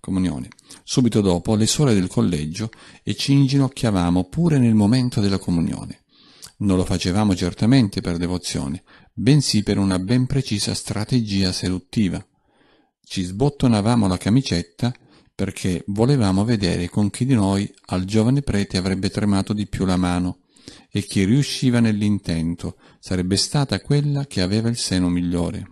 comunione. Subito dopo le suore del collegio e ci inginocchiavamo pure nel momento della comunione. Non lo facevamo certamente per devozione, bensì per una ben precisa strategia seduttiva. Ci sbottonavamo la camicetta perché volevamo vedere con chi di noi al giovane prete avrebbe tremato di più la mano e chi riusciva nell'intento sarebbe stata quella che aveva il seno migliore.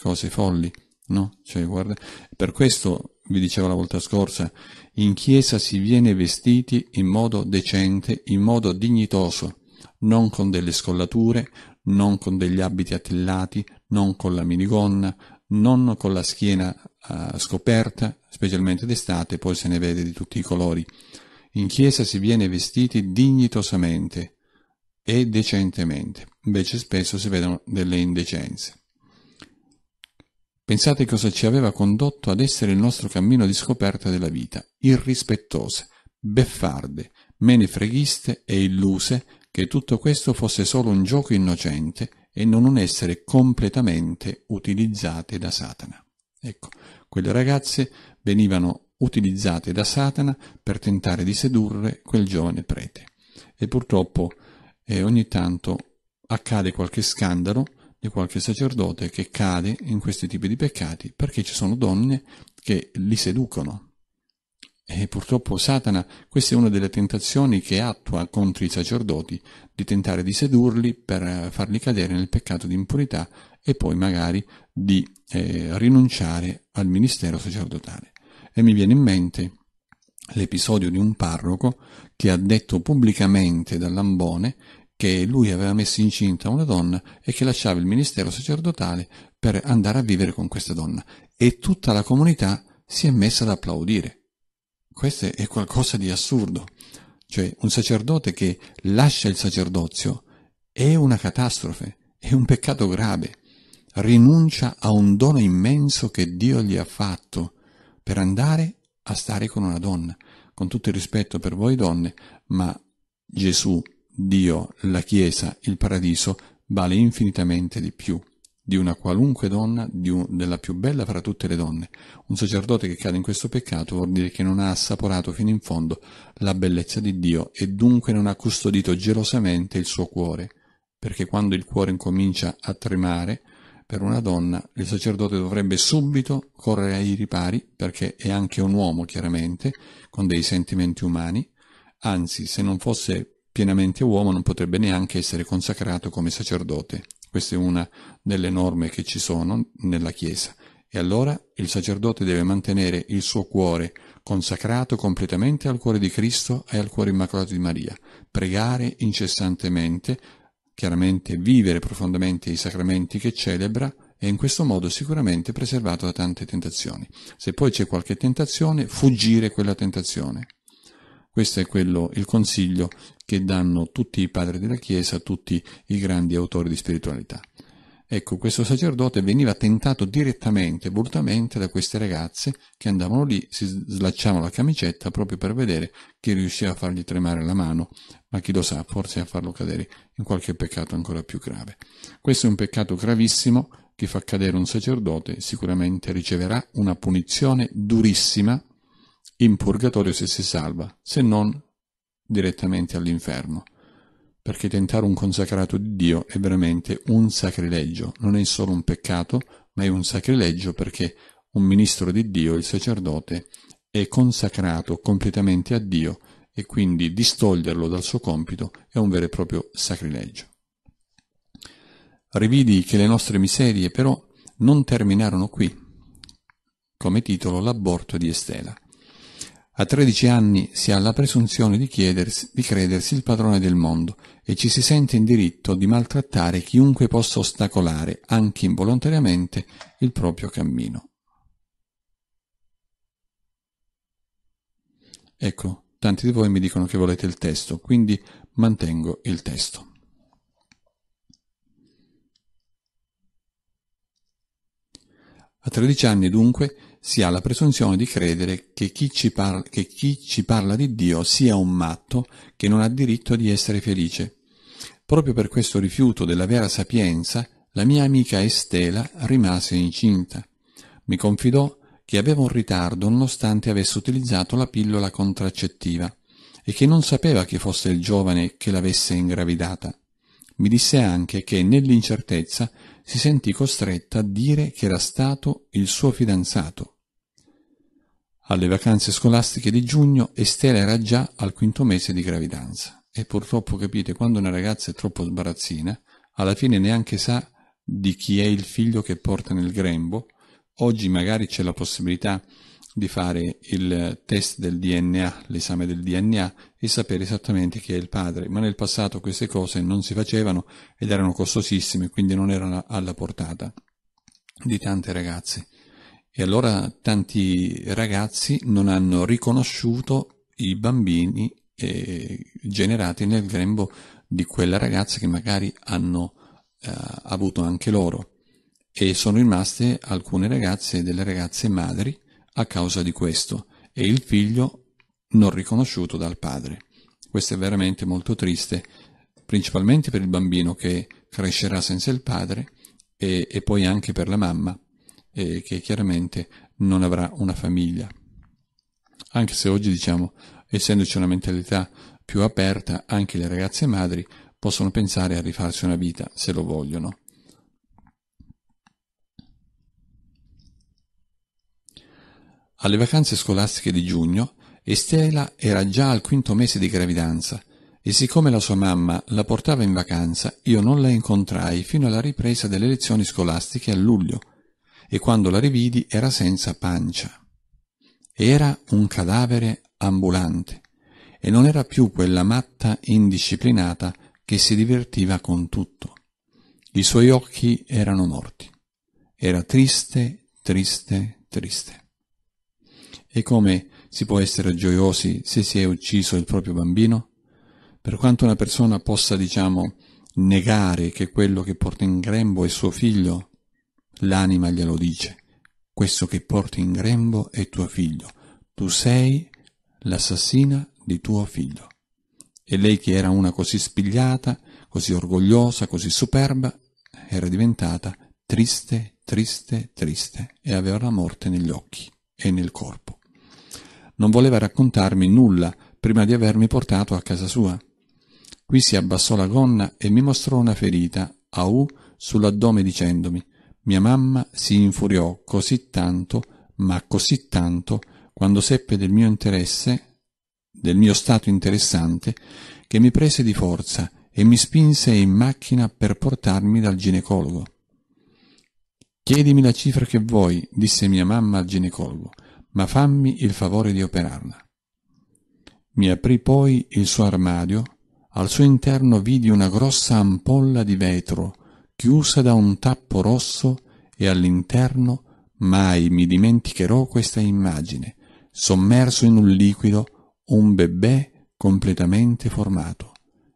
Cose folli, no? Cioè, guarda, per questo vi dicevo la volta scorsa, in chiesa si viene vestiti in modo decente, in modo dignitoso, non con delle scollature, non con degli abiti attillati, non con la minigonna, non con la schiena uh, scoperta, specialmente d'estate, poi se ne vede di tutti i colori. In chiesa si viene vestiti dignitosamente e decentemente, invece spesso si vedono delle indecenze. Pensate cosa ci aveva condotto ad essere il nostro cammino di scoperta della vita, irrispettose, beffarde, menefreghiste e illuse che tutto questo fosse solo un gioco innocente e non un essere completamente utilizzate da Satana. Ecco, quelle ragazze venivano utilizzate da Satana per tentare di sedurre quel giovane prete. E purtroppo eh, ogni tanto accade qualche scandalo di qualche sacerdote che cade in questi tipi di peccati perché ci sono donne che li seducono. E purtroppo Satana, questa è una delle tentazioni che attua contro i sacerdoti, di tentare di sedurli per farli cadere nel peccato di impurità e poi magari di eh, rinunciare al ministero sacerdotale. E mi viene in mente l'episodio di un parroco che ha detto pubblicamente dall'ambone che lui aveva messo incinta una donna e che lasciava il ministero sacerdotale per andare a vivere con questa donna e tutta la comunità si è messa ad applaudire. Questo è qualcosa di assurdo, cioè un sacerdote che lascia il sacerdozio è una catastrofe, è un peccato grave, rinuncia a un dono immenso che Dio gli ha fatto per andare a stare con una donna, con tutto il rispetto per voi donne, ma Gesù Dio, la Chiesa, il Paradiso vale infinitamente di più di una qualunque donna, un, della più bella fra tutte le donne. Un sacerdote che cade in questo peccato vuol dire che non ha assaporato fino in fondo la bellezza di Dio e dunque non ha custodito gelosamente il suo cuore, perché quando il cuore incomincia a tremare per una donna, il sacerdote dovrebbe subito correre ai ripari, perché è anche un uomo chiaramente, con dei sentimenti umani, anzi se non fosse pienamente uomo non potrebbe neanche essere consacrato come sacerdote. Questa è una delle norme che ci sono nella Chiesa. E allora il sacerdote deve mantenere il suo cuore consacrato completamente al cuore di Cristo e al cuore immacolato di Maria, pregare incessantemente, chiaramente vivere profondamente i sacramenti che celebra e in questo modo sicuramente preservato da tante tentazioni. Se poi c'è qualche tentazione, fuggire quella tentazione. Questo è quello, il consiglio che danno tutti i padri della Chiesa, tutti i grandi autori di spiritualità. Ecco, questo sacerdote veniva tentato direttamente, volutamente da queste ragazze che andavano lì, si slacciavano la camicetta proprio per vedere chi riusciva a fargli tremare la mano, ma chi lo sa, forse a farlo cadere in qualche peccato ancora più grave. Questo è un peccato gravissimo, che fa cadere un sacerdote sicuramente riceverà una punizione durissima in purgatorio se si salva, se non direttamente all'inferno, perché tentare un consacrato di Dio è veramente un sacrilegio, non è solo un peccato, ma è un sacrilegio perché un ministro di Dio, il sacerdote, è consacrato completamente a Dio e quindi distoglierlo dal suo compito è un vero e proprio sacrilegio. Rividi che le nostre miserie però non terminarono qui, come titolo L'aborto di Estela. A 13 anni si ha la presunzione di, chiedersi, di credersi il padrone del mondo e ci si sente in diritto di maltrattare chiunque possa ostacolare, anche involontariamente, il proprio cammino. Ecco, tanti di voi mi dicono che volete il testo, quindi mantengo il testo. A 13 anni dunque si ha la presunzione di credere che chi, parla, che chi, ci parla, di Dio sia un matto che non ha diritto di essere felice. Proprio per questo rifiuto della vera sapienza, la mia amica Estela rimase incinta. Mi confidò che aveva un ritardo nonostante avesse utilizzato la pillola contraccettiva e che non sapeva che fosse il giovane che l'avesse ingravidata. Mi disse anche che nell'incertezza si sentì costretta a dire che era stato il suo fidanzato. Alle vacanze scolastiche di giugno Estela era già al quinto mese di gravidanza e purtroppo capite quando una ragazza è troppo sbarazzina, alla fine neanche sa di chi è il figlio che porta nel grembo, oggi magari c'è la possibilità di di fare il test del DNA, l'esame del DNA e sapere esattamente chi è il padre, ma nel passato queste cose non si facevano ed erano costosissime, quindi non erano alla portata di tante ragazze. E allora tanti ragazzi non hanno riconosciuto i bambini eh, generati nel grembo di quella ragazza che magari hanno eh, avuto anche loro. E sono rimaste alcune ragazze, delle ragazze madri, a causa di questo e il figlio non riconosciuto dal padre. Questo è veramente molto triste, principalmente per il bambino che crescerà senza il padre e, e poi anche per la mamma eh, che chiaramente non avrà una famiglia. Anche se oggi diciamo, essendoci una mentalità più aperta, anche le ragazze madri possono pensare a rifarsi una vita se lo vogliono. Alle vacanze scolastiche di giugno, Estela era già al quinto mese di gravidanza e siccome la sua mamma la portava in vacanza, io non la incontrai fino alla ripresa delle lezioni scolastiche a luglio e quando la rividi era senza pancia. Era un cadavere ambulante e non era più quella matta indisciplinata che si divertiva con tutto. I suoi occhi erano morti. Era triste, triste, triste. E come si può essere gioiosi se si è ucciso il proprio bambino? Per quanto una persona possa, diciamo, negare che quello che porta in grembo è suo figlio, l'anima glielo dice, questo che porti in grembo è tuo figlio, tu sei l'assassina di tuo figlio. E lei che era una così spigliata, così orgogliosa, così superba, era diventata triste, triste, triste e aveva la morte negli occhi e nel corpo non voleva raccontarmi nulla prima di avermi portato a casa sua. Qui si abbassò la gonna e mi mostrò una ferita, a U, sull'addome dicendomi «Mia mamma si infuriò così tanto, ma così tanto, quando seppe del mio interesse, del mio stato interessante, che mi prese di forza e mi spinse in macchina per portarmi dal ginecologo». Chiedimi la cifra che vuoi, disse mia mamma al ginecologo ma fammi il favore di operarla. Mi aprì poi il suo armadio, al suo interno vidi una grossa ampolla di vetro, chiusa da un tappo rosso, e all'interno mai mi dimenticherò questa immagine, sommerso in un liquido, un bebè completamente formato,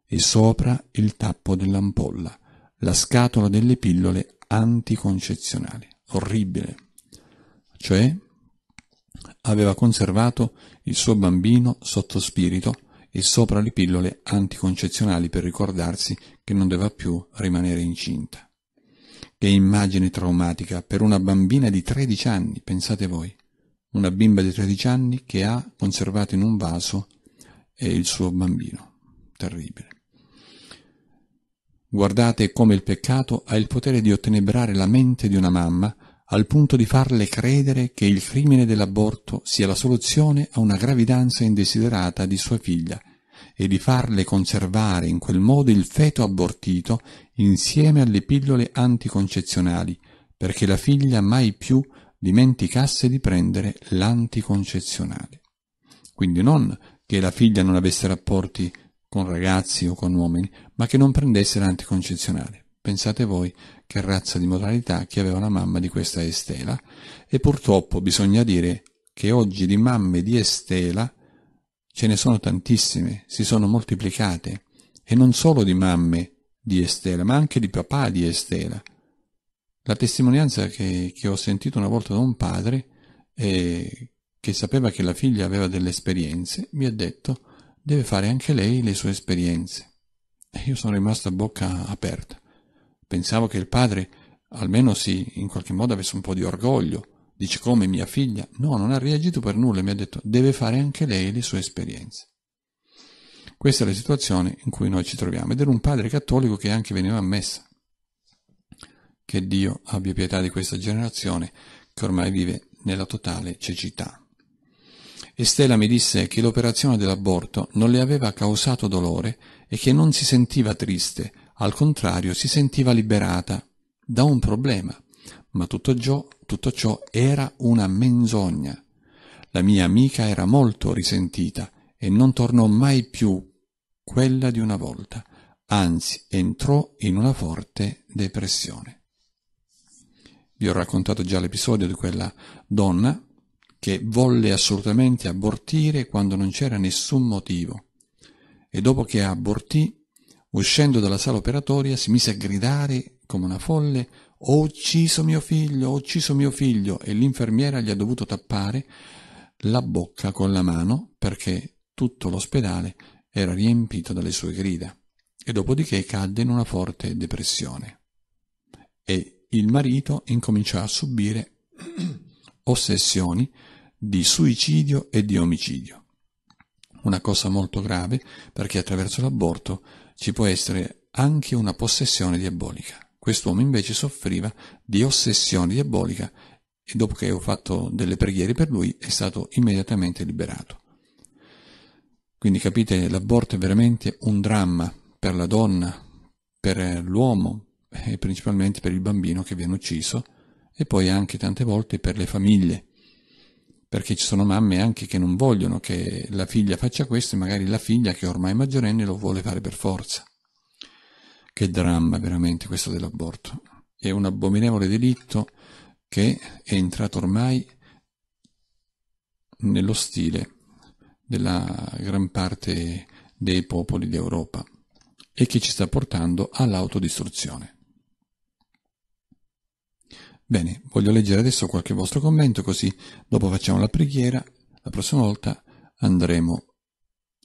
e sopra il tappo dell'ampolla, la scatola delle pillole anticoncezionali. Orribile. Cioè, aveva conservato il suo bambino sotto spirito e sopra le pillole anticoncezionali per ricordarsi che non doveva più rimanere incinta. Che immagine traumatica per una bambina di 13 anni, pensate voi, una bimba di 13 anni che ha conservato in un vaso il suo bambino. Terribile. Guardate come il peccato ha il potere di ottenebrare la mente di una mamma al punto di farle credere che il crimine dell'aborto sia la soluzione a una gravidanza indesiderata di sua figlia e di farle conservare in quel modo il feto abortito insieme alle pillole anticoncezionali, perché la figlia mai più dimenticasse di prendere l'anticoncezionale. Quindi non che la figlia non avesse rapporti con ragazzi o con uomini, ma che non prendesse l'anticoncezionale. Pensate voi che razza di modalità che aveva la mamma di questa Estela. E purtroppo bisogna dire che oggi di mamme di Estela ce ne sono tantissime, si sono moltiplicate, e non solo di mamme di Estela, ma anche di papà di Estela. La testimonianza che, che ho sentito una volta da un padre, eh, che sapeva che la figlia aveva delle esperienze, mi ha detto deve fare anche lei le sue esperienze. E io sono rimasto a bocca aperta. Pensavo che il padre almeno sì, in qualche modo avesse un po' di orgoglio. Dice come mia figlia? No, non ha reagito per nulla e mi ha detto deve fare anche lei le sue esperienze. Questa è la situazione in cui noi ci troviamo ed era un padre cattolico che anche veniva ammessa. Che Dio abbia pietà di questa generazione che ormai vive nella totale cecità. E Stella mi disse che l'operazione dell'aborto non le aveva causato dolore e che non si sentiva triste al contrario si sentiva liberata da un problema, ma tutto ciò, tutto ciò era una menzogna. La mia amica era molto risentita e non tornò mai più quella di una volta, anzi entrò in una forte depressione. Vi ho raccontato già l'episodio di quella donna che volle assolutamente abortire quando non c'era nessun motivo e dopo che abortì Uscendo dalla sala operatoria si mise a gridare come una folle ho ucciso mio figlio, ho ucciso mio figlio e l'infermiera gli ha dovuto tappare la bocca con la mano perché tutto l'ospedale era riempito dalle sue grida e dopodiché cadde in una forte depressione e il marito incominciò a subire ossessioni di suicidio e di omicidio. Una cosa molto grave perché attraverso l'aborto ci può essere anche una possessione diabolica. Quest'uomo invece soffriva di ossessione diabolica e dopo che ho fatto delle preghiere per lui è stato immediatamente liberato. Quindi capite, l'aborto è veramente un dramma per la donna, per l'uomo e principalmente per il bambino che viene ucciso e poi anche tante volte per le famiglie perché ci sono mamme anche che non vogliono che la figlia faccia questo e magari la figlia che ormai è maggiorenne lo vuole fare per forza. Che dramma veramente questo dell'aborto. È un abominevole delitto che è entrato ormai nello stile della gran parte dei popoli d'Europa e che ci sta portando all'autodistruzione. Bene, voglio leggere adesso qualche vostro commento così dopo facciamo la preghiera, la prossima volta andremo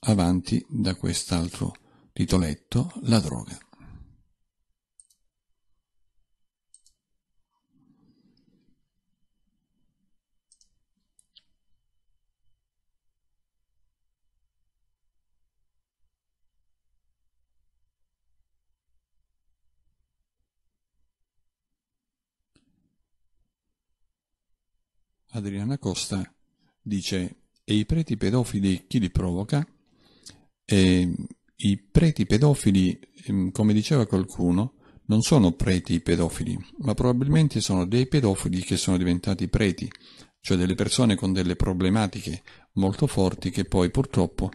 avanti da quest'altro titoletto, la droga. Adriana Costa dice e i preti pedofili chi li provoca? E, I preti pedofili, ehm, come diceva qualcuno, non sono preti pedofili, ma probabilmente sono dei pedofili che sono diventati preti, cioè delle persone con delle problematiche molto forti che poi purtroppo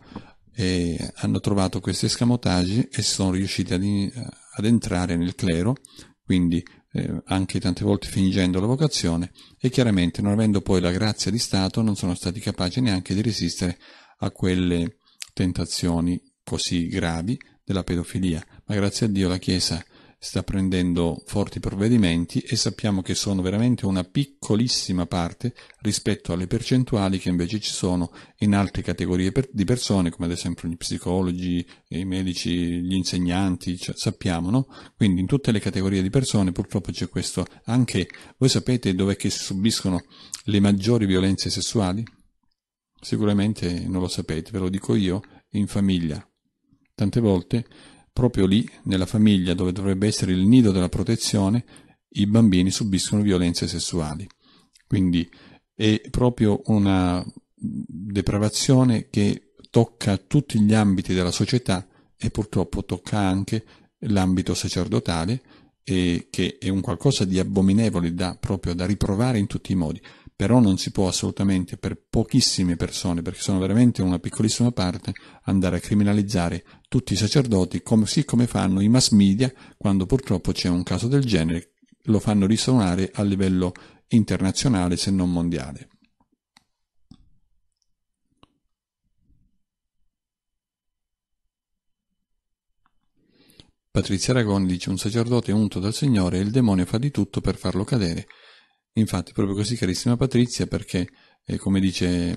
eh, hanno trovato questi escamotaggi e sono riusciti ad, in, ad entrare nel clero, quindi eh, anche tante volte fingendo la vocazione e chiaramente non avendo poi la grazia di Stato non sono stati capaci neanche di resistere a quelle tentazioni così gravi della pedofilia, ma grazie a Dio la Chiesa sta prendendo forti provvedimenti e sappiamo che sono veramente una piccolissima parte rispetto alle percentuali che invece ci sono in altre categorie per, di persone, come ad esempio gli psicologi, i medici, gli insegnanti, cioè, sappiamo, no? Quindi in tutte le categorie di persone purtroppo c'è questo. Anche voi sapete dov'è che subiscono le maggiori violenze sessuali? Sicuramente non lo sapete, ve lo dico io, in famiglia. Tante volte Proprio lì, nella famiglia dove dovrebbe essere il nido della protezione, i bambini subiscono violenze sessuali. Quindi è proprio una depravazione che tocca tutti gli ambiti della società e purtroppo tocca anche l'ambito sacerdotale e che è un qualcosa di abominevole da, proprio da riprovare in tutti i modi però non si può assolutamente per pochissime persone perché sono veramente una piccolissima parte andare a criminalizzare tutti i sacerdoti, così come fanno i mass media quando purtroppo c'è un caso del genere, lo fanno risuonare a livello internazionale se non mondiale. Patrizia Aragoni dice un sacerdote è unto dal Signore e il demonio fa di tutto per farlo cadere. Infatti, proprio così, carissima Patrizia, perché, eh, come dice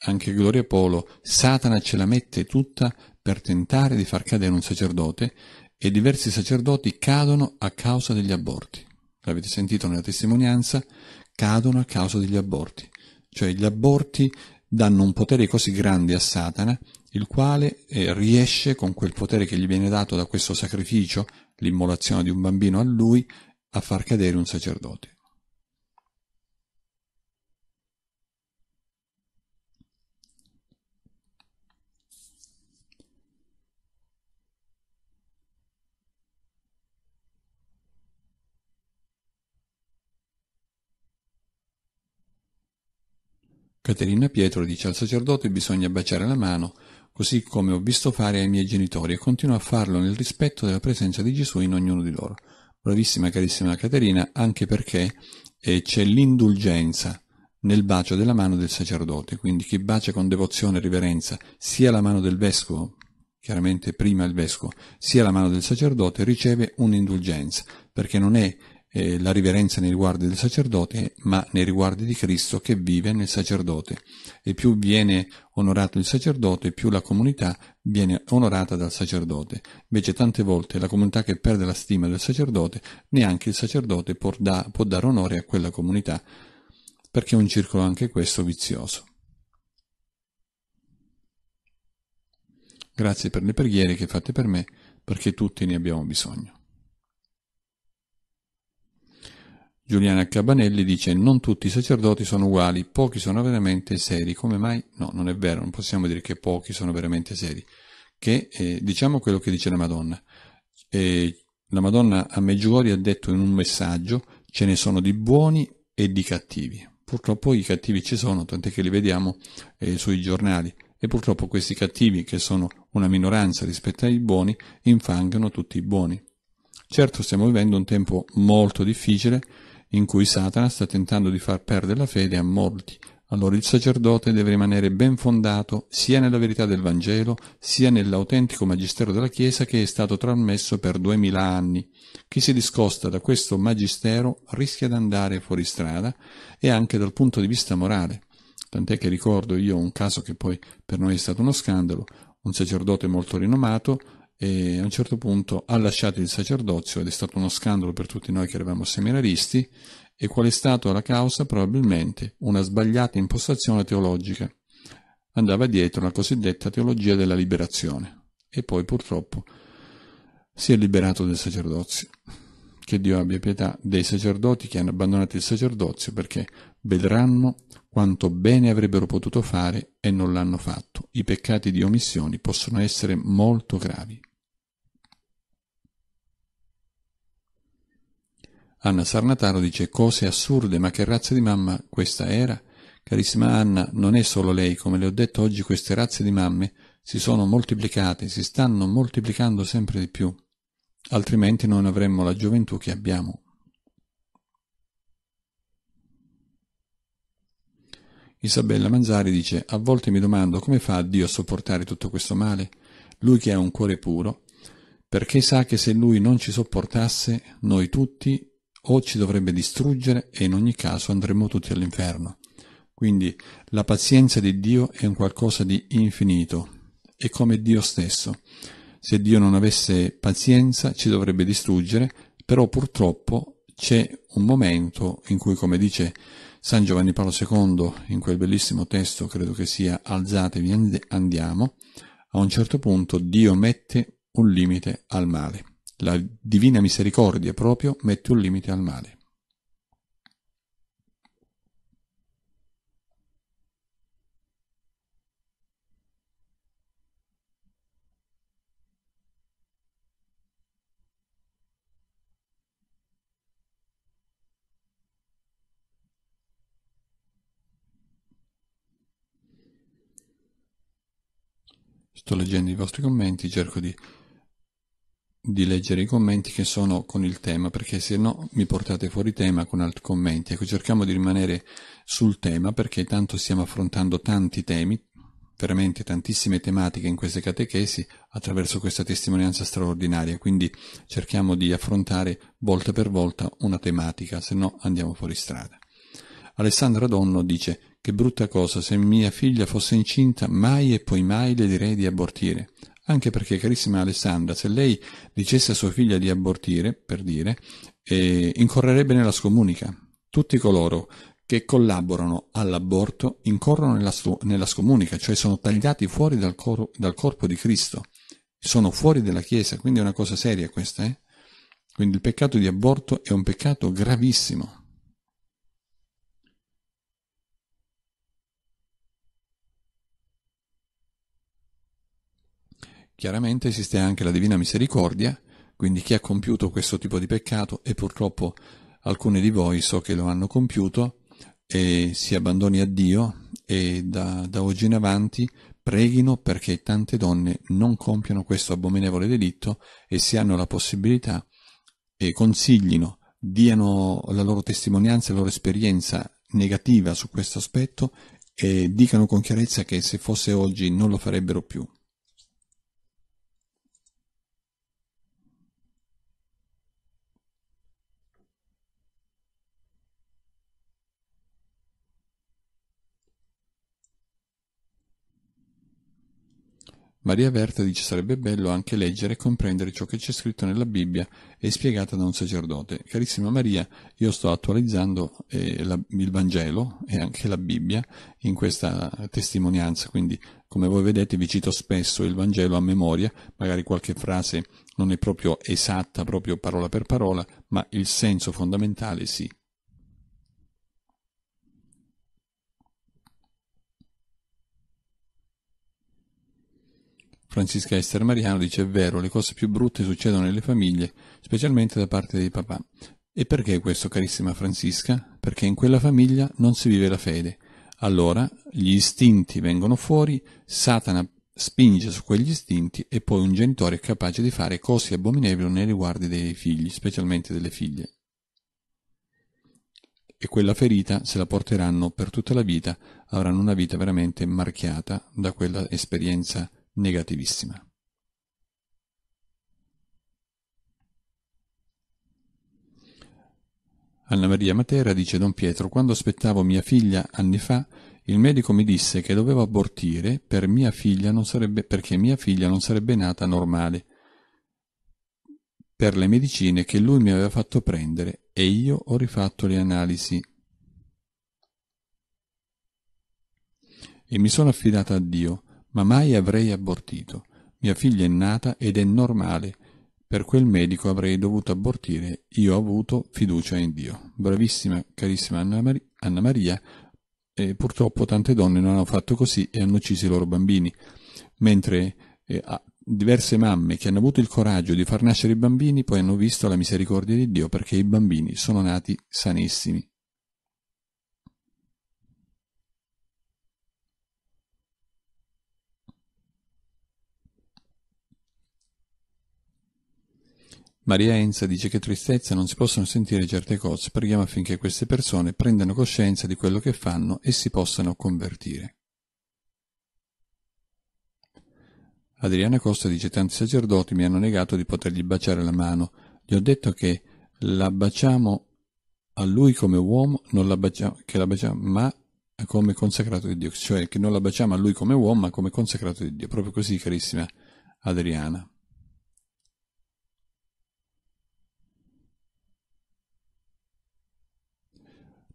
anche Gloria Polo, Satana ce la mette tutta per tentare di far cadere un sacerdote e diversi sacerdoti cadono a causa degli aborti. L'avete sentito nella testimonianza? Cadono a causa degli aborti. Cioè gli aborti danno un potere così grande a Satana, il quale eh, riesce con quel potere che gli viene dato da questo sacrificio, l'immolazione di un bambino a lui, a far cadere un sacerdote. Caterina Pietro dice al sacerdote bisogna baciare la mano, così come ho visto fare ai miei genitori, e continuo a farlo nel rispetto della presenza di Gesù in ognuno di loro. Bravissima carissima Caterina, anche perché eh, c'è l'indulgenza nel bacio della mano del sacerdote, quindi chi bacia con devozione e riverenza sia la mano del vescovo, chiaramente prima il vescovo, sia la mano del sacerdote riceve un'indulgenza, perché non è eh, la riverenza nei riguardi del sacerdote, ma nei riguardi di Cristo che vive nel sacerdote. E più viene onorato il sacerdote, più la comunità viene onorata dal sacerdote. Invece tante volte la comunità che perde la stima del sacerdote, neanche il sacerdote può, da, può dare onore a quella comunità, perché è un circolo anche questo vizioso. Grazie per le preghiere che fate per me, perché tutti ne abbiamo bisogno. Giuliana Cabanelli dice non tutti i sacerdoti sono uguali, pochi sono veramente seri, come mai? No, non è vero, non possiamo dire che pochi sono veramente seri, che eh, diciamo quello che dice la Madonna. E la Madonna a Meggiugorie ha detto in un messaggio ce ne sono di buoni e di cattivi. Purtroppo i cattivi ci sono, tant'è che li vediamo eh, sui giornali e purtroppo questi cattivi, che sono una minoranza rispetto ai buoni, infangano tutti i buoni. Certo stiamo vivendo un tempo molto difficile, in cui Satana sta tentando di far perdere la fede a molti. Allora il sacerdote deve rimanere ben fondato sia nella verità del Vangelo, sia nell'autentico magistero della Chiesa che è stato trasmesso per duemila anni. Chi si discosta da questo magistero rischia di andare fuori strada e anche dal punto di vista morale. Tant'è che ricordo io un caso che poi per noi è stato uno scandalo, un sacerdote molto rinomato e a un certo punto ha lasciato il sacerdozio ed è stato uno scandalo per tutti noi che eravamo seminaristi e qual è stata la causa? Probabilmente una sbagliata impostazione teologica. Andava dietro la cosiddetta teologia della liberazione e poi purtroppo si è liberato del sacerdozio. Che Dio abbia pietà dei sacerdoti che hanno abbandonato il sacerdozio perché vedranno quanto bene avrebbero potuto fare e non l'hanno fatto. I peccati di omissioni possono essere molto gravi. Anna Sarnataro dice cose assurde, ma che razza di mamma questa era? Carissima Anna, non è solo lei, come le ho detto oggi queste razze di mamme si sono moltiplicate, si stanno moltiplicando sempre di più, altrimenti non avremmo la gioventù che abbiamo. Isabella Manzari dice A volte mi domando come fa Dio a sopportare tutto questo male, lui che ha un cuore puro, perché sa che se lui non ci sopportasse, noi tutti o ci dovrebbe distruggere e in ogni caso andremmo tutti all'inferno. Quindi la pazienza di Dio è un qualcosa di infinito, è come Dio stesso. Se Dio non avesse pazienza ci dovrebbe distruggere, però purtroppo c'è un momento in cui, come dice San Giovanni Paolo II in quel bellissimo testo, credo che sia Alzatevi, andiamo, a un certo punto Dio mette un limite al male. La divina misericordia proprio mette un limite al male. sto leggendo i vostri commenti, cerco di di leggere i commenti che sono con il tema, perché se no mi portate fuori tema con altri commenti. Ecco, cerchiamo di rimanere sul tema perché tanto stiamo affrontando tanti temi, veramente tantissime tematiche in queste catechesi attraverso questa testimonianza straordinaria, quindi cerchiamo di affrontare volta per volta una tematica, se no andiamo fuori strada. Alessandra Donno dice che brutta cosa se mia figlia fosse incinta mai e poi mai le direi di abortire anche perché, carissima Alessandra, se lei dicesse a sua figlia di abortire, per dire, eh, incorrerebbe nella scomunica. Tutti coloro che collaborano all'aborto incorrono nella, nella scomunica, cioè sono tagliati fuori dal, cor dal, corpo di Cristo, sono fuori dalla Chiesa, quindi è una cosa seria questa, eh? Quindi il peccato di aborto è un peccato gravissimo. Chiaramente esiste anche la divina misericordia, quindi chi ha compiuto questo tipo di peccato, e purtroppo alcuni di voi so che lo hanno compiuto, e si abbandoni a Dio e da, da oggi in avanti preghino perché tante donne non compiano questo abominevole delitto e se hanno la possibilità e consiglino, diano la loro testimonianza, la loro esperienza negativa su questo aspetto e dicano con chiarezza che se fosse oggi non lo farebbero più. Maria Berta dice sarebbe bello anche leggere e comprendere ciò che c'è scritto nella Bibbia e spiegata da un sacerdote. Carissima Maria, io sto attualizzando eh, la, il Vangelo e anche la Bibbia in questa testimonianza, quindi come voi vedete vi cito spesso il Vangelo a memoria, magari qualche frase non è proprio esatta, proprio parola per parola, ma il senso fondamentale sì. Francisca Ester Mariano dice è vero, le cose più brutte succedono nelle famiglie, specialmente da parte dei papà. E perché questo, carissima Francisca? Perché in quella famiglia non si vive la fede. Allora gli istinti vengono fuori, Satana spinge su quegli istinti e poi un genitore è capace di fare cose abominevoli nei riguardi dei figli, specialmente delle figlie. E quella ferita se la porteranno per tutta la vita, avranno una vita veramente marchiata da quella esperienza negativissima. Anna Maria Matera dice Don Pietro, quando aspettavo mia figlia anni fa, il medico mi disse che dovevo abortire per mia sarebbe, perché mia figlia non sarebbe nata normale per le medicine che lui mi aveva fatto prendere e io ho rifatto le analisi e mi sono affidata a Dio ma mai avrei abortito. Mia figlia è nata ed è normale. Per quel medico avrei dovuto abortire. Io ho avuto fiducia in Dio. Bravissima, carissima Anna, Mar Anna Maria. E purtroppo tante donne non hanno fatto così e hanno ucciso i loro bambini. Mentre eh, diverse mamme che hanno avuto il coraggio di far nascere i bambini poi hanno visto la misericordia di Dio perché i bambini sono nati sanissimi Maria Enza dice che tristezza non si possono sentire certe cose, preghiamo affinché queste persone prendano coscienza di quello che fanno e si possano convertire. Adriana Costa dice tanti sacerdoti mi hanno negato di potergli baciare la mano, gli ho detto che la baciamo a lui come uomo, la baciamo, la baciamo, ma come consacrato di Dio, cioè che non la baciamo a lui come uomo, ma come consacrato di Dio, proprio così carissima Adriana.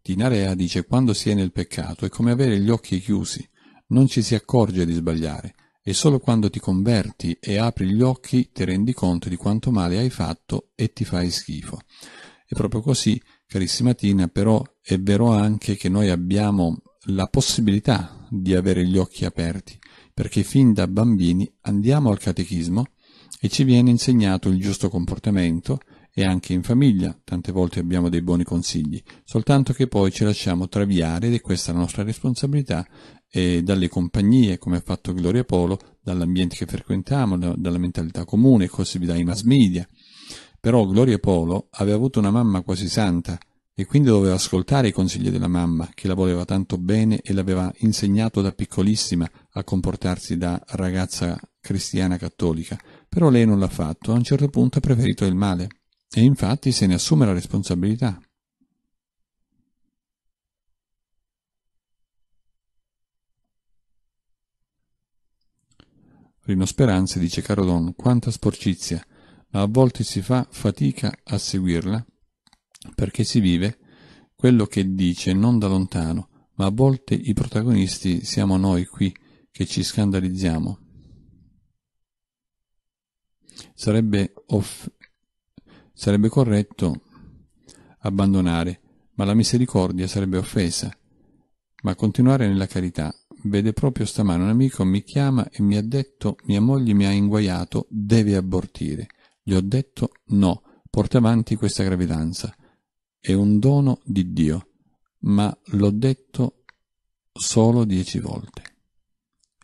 Di Narea dice quando si è nel peccato è come avere gli occhi chiusi, non ci si accorge di sbagliare, e solo quando ti converti e apri gli occhi ti rendi conto di quanto male hai fatto e ti fai schifo. E proprio così, carissima Tina, però è vero anche che noi abbiamo la possibilità di avere gli occhi aperti, perché fin da bambini andiamo al catechismo e ci viene insegnato il giusto comportamento, e anche in famiglia, tante volte abbiamo dei buoni consigli, soltanto che poi ci lasciamo traviare, ed è questa la nostra responsabilità, eh, dalle compagnie, come ha fatto Gloria Polo, dall'ambiente che frequentiamo, dalla mentalità comune, così dai mass media. Però Gloria Polo aveva avuto una mamma quasi santa, e quindi doveva ascoltare i consigli della mamma, che la voleva tanto bene e l'aveva insegnato da piccolissima a comportarsi da ragazza cristiana cattolica. Però lei non l'ha fatto, a un certo punto ha preferito il male e infatti se ne assume la responsabilità. Rino Speranze dice caro Don, quanta sporcizia, ma a volte si fa fatica a seguirla perché si vive quello che dice non da lontano, ma a volte i protagonisti siamo noi qui che ci scandalizziamo. Sarebbe off- Sarebbe corretto abbandonare, ma la misericordia sarebbe offesa. Ma continuare nella carità. Vede proprio stamane un amico mi chiama e mi ha detto mia moglie mi ha inguaiato, deve abortire. Gli ho detto no, porta avanti questa gravidanza. È un dono di Dio, ma l'ho detto solo dieci volte.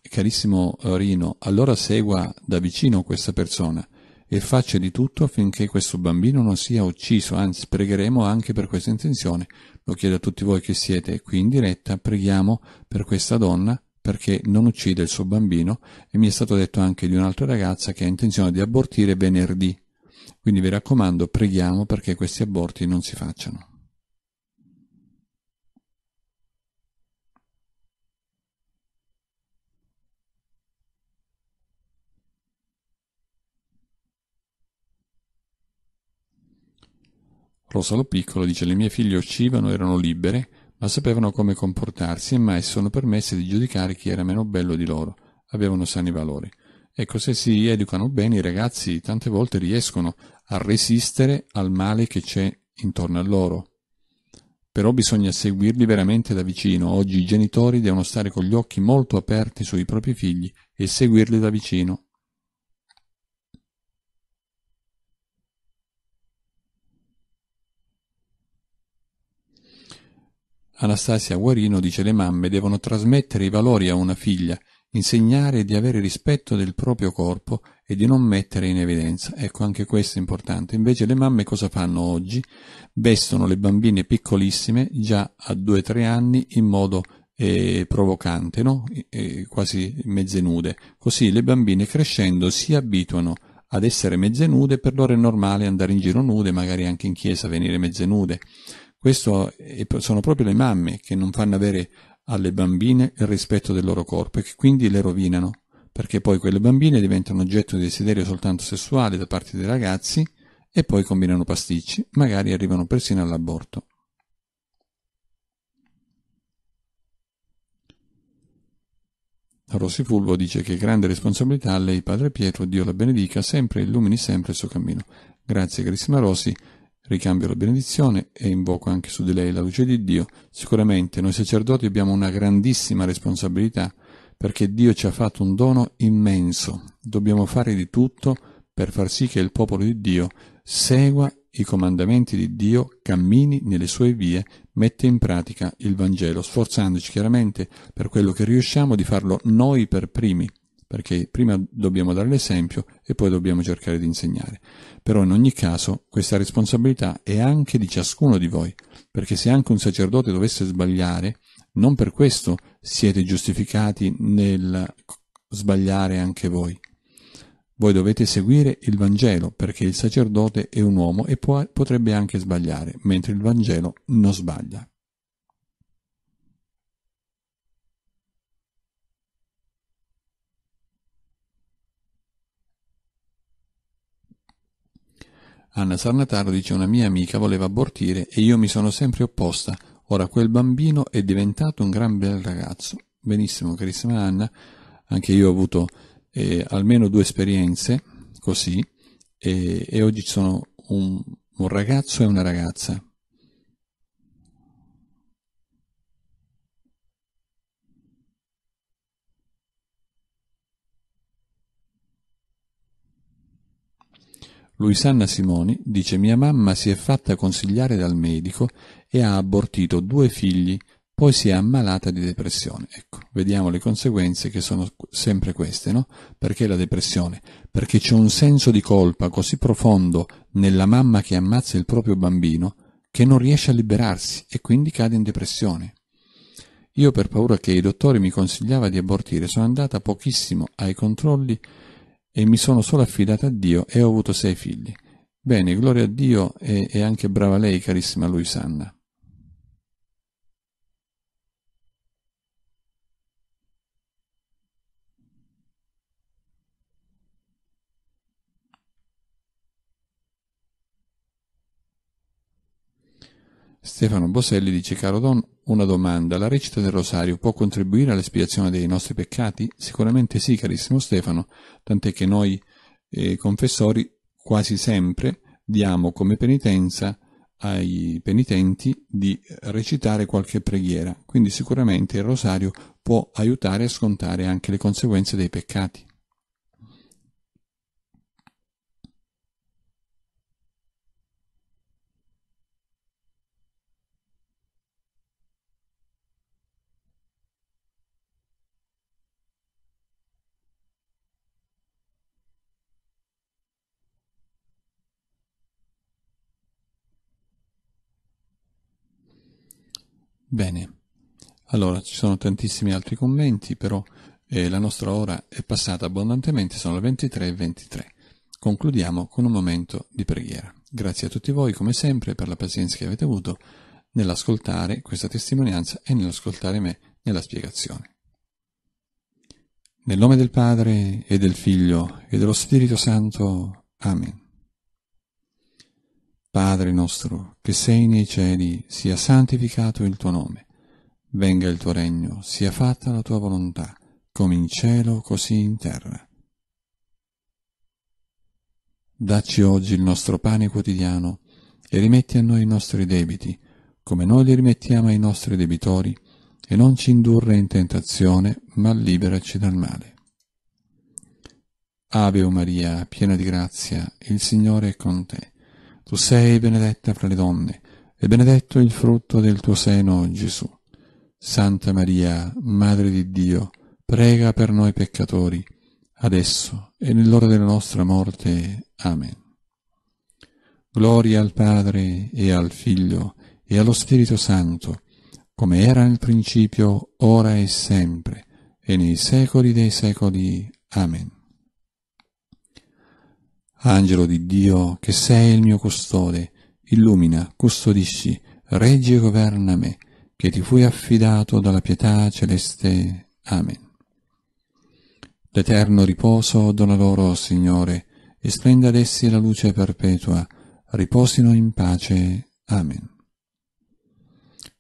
Carissimo Rino, allora segua da vicino questa persona e faccia di tutto affinché questo bambino non sia ucciso, anzi pregheremo anche per questa intenzione. Lo chiedo a tutti voi che siete qui in diretta, preghiamo per questa donna perché non uccide il suo bambino e mi è stato detto anche di un'altra ragazza che ha intenzione di abortire venerdì. Quindi vi raccomando, preghiamo perché questi aborti non si facciano. Rosalo Piccolo dice le mie figlie uscivano, erano libere, ma sapevano come comportarsi e mai sono permesse di giudicare chi era meno bello di loro, avevano sani valori. Ecco, se si educano bene i ragazzi tante volte riescono a resistere al male che c'è intorno a loro. Però bisogna seguirli veramente da vicino. Oggi i genitori devono stare con gli occhi molto aperti sui propri figli e seguirli da vicino Anastasia Guarino dice le mamme devono trasmettere i valori a una figlia, insegnare di avere rispetto del proprio corpo e di non mettere in evidenza. Ecco, anche questo è importante. Invece le mamme cosa fanno oggi? Vestono le bambine piccolissime, già a 2-3 anni, in modo eh, provocante, no? eh, quasi mezze nude. Così le bambine crescendo si abituano ad essere mezze nude, per loro è normale andare in giro nude, magari anche in chiesa venire mezze nude. Questo sono proprio le mamme che non fanno avere alle bambine il rispetto del loro corpo e che quindi le rovinano, perché poi quelle bambine diventano oggetto di desiderio soltanto sessuale da parte dei ragazzi e poi combinano pasticci, magari arrivano persino all'aborto. Rossi Fulvo dice che grande responsabilità a lei, Padre Pietro, Dio la benedica, sempre illumini sempre il suo cammino. Grazie carissima Rossi. Ricambio la benedizione e invoco anche su di lei la luce di Dio. Sicuramente noi sacerdoti abbiamo una grandissima responsabilità perché Dio ci ha fatto un dono immenso. Dobbiamo fare di tutto per far sì che il popolo di Dio segua i comandamenti di Dio, cammini nelle sue vie, mette in pratica il Vangelo, sforzandoci chiaramente per quello che riusciamo di farlo noi per primi, perché prima dobbiamo dare l'esempio e poi dobbiamo cercare di insegnare. Però in ogni caso questa responsabilità è anche di ciascuno di voi, perché se anche un sacerdote dovesse sbagliare, non per questo siete giustificati nel sbagliare anche voi. Voi dovete seguire il Vangelo, perché il sacerdote è un uomo e può, potrebbe anche sbagliare, mentre il Vangelo non sbaglia. Anna Sarnataro dice una mia amica voleva abortire e io mi sono sempre opposta. Ora quel bambino è diventato un gran bel ragazzo. Benissimo, carissima Anna, anche io ho avuto eh, almeno due esperienze così e, e oggi sono un, un ragazzo e una ragazza Luisanna Simoni dice mia mamma si è fatta consigliare dal medico e ha abortito due figli, poi si è ammalata di depressione. Ecco, vediamo le conseguenze che sono sempre queste, no? Perché la depressione? Perché c'è un senso di colpa così profondo nella mamma che ammazza il proprio bambino che non riesce a liberarsi e quindi cade in depressione. Io per paura che i dottori mi consigliava di abortire sono andata pochissimo ai controlli e mi sono solo affidata a Dio e ho avuto sei figli. Bene, gloria a Dio e, e anche brava lei, carissima Luisanna. Stefano Boselli dice caro Don, una domanda, la recita del rosario può contribuire all'espiazione dei nostri peccati? Sicuramente sì, carissimo Stefano, tant'è che noi eh, confessori quasi sempre diamo come penitenza ai penitenti di recitare qualche preghiera, quindi sicuramente il rosario può aiutare a scontare anche le conseguenze dei peccati. Bene, allora ci sono tantissimi altri commenti, però eh, la nostra ora è passata abbondantemente, sono le 23.23. 23. Concludiamo con un momento di preghiera. Grazie a tutti voi, come sempre, per la pazienza che avete avuto nell'ascoltare questa testimonianza e nell'ascoltare me nella spiegazione. Nel nome del Padre e del Figlio e dello Spirito Santo. Amen. Padre nostro, che sei nei cieli, sia santificato il tuo nome. Venga il tuo regno, sia fatta la tua volontà, come in cielo, così in terra. Dacci oggi il nostro pane quotidiano e rimetti a noi i nostri debiti, come noi li rimettiamo ai nostri debitori, e non ci indurre in tentazione, ma liberaci dal male. Ave o Maria, piena di grazia, il Signore è con te. Tu sei benedetta fra le donne, e benedetto il frutto del tuo seno, Gesù. Santa Maria, Madre di Dio, prega per noi peccatori, adesso e nell'ora della nostra morte. Amen. Gloria al Padre e al Figlio e allo Spirito Santo, come era nel principio, ora e sempre, e nei secoli dei secoli. Amen. Angelo di Dio, che sei il mio custode, illumina, custodisci, reggi e governa me, che ti fui affidato dalla pietà celeste. Amen. L'eterno riposo dona loro, Signore, e splenda ad essi la luce perpetua. Riposino in pace. Amen.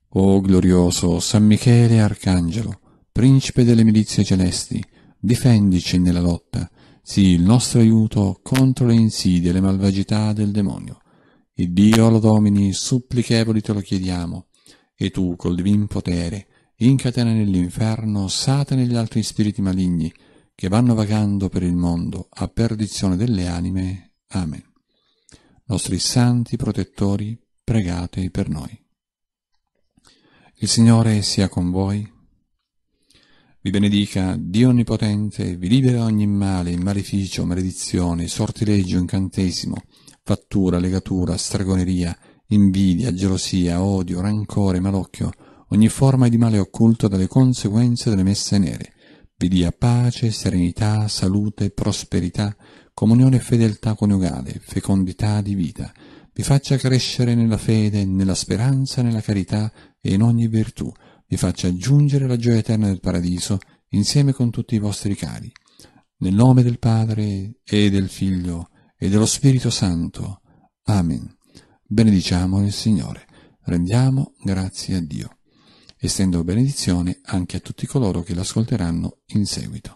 O glorioso San Michele Arcangelo, principe delle milizie celesti, difendici nella lotta, sì, il nostro aiuto contro le insidie e le malvagità del demonio. Il Dio lo domini, supplichevoli te lo chiediamo, e tu, col divin potere, incatena nell'inferno Satana e gli altri spiriti maligni, che vanno vagando per il mondo a perdizione delle anime. Amen. Nostri santi protettori, pregate per noi. Il Signore sia con voi vi benedica Dio Onnipotente, vi libera ogni male, maleficio, maledizione, sortileggio, incantesimo, fattura, legatura, stregoneria, invidia, gelosia, odio, rancore, malocchio, ogni forma di male occulto dalle conseguenze delle messe nere. Vi dia pace, serenità, salute, prosperità, comunione e fedeltà coniugale, fecondità di vita. Vi faccia crescere nella fede, nella speranza, nella carità e in ogni virtù vi faccia aggiungere la gioia eterna del paradiso insieme con tutti i vostri cari. Nel nome del Padre e del Figlio e dello Spirito Santo. Amen. Benediciamo il Signore. Rendiamo grazie a Dio. Estendo benedizione anche a tutti coloro che l'ascolteranno in seguito.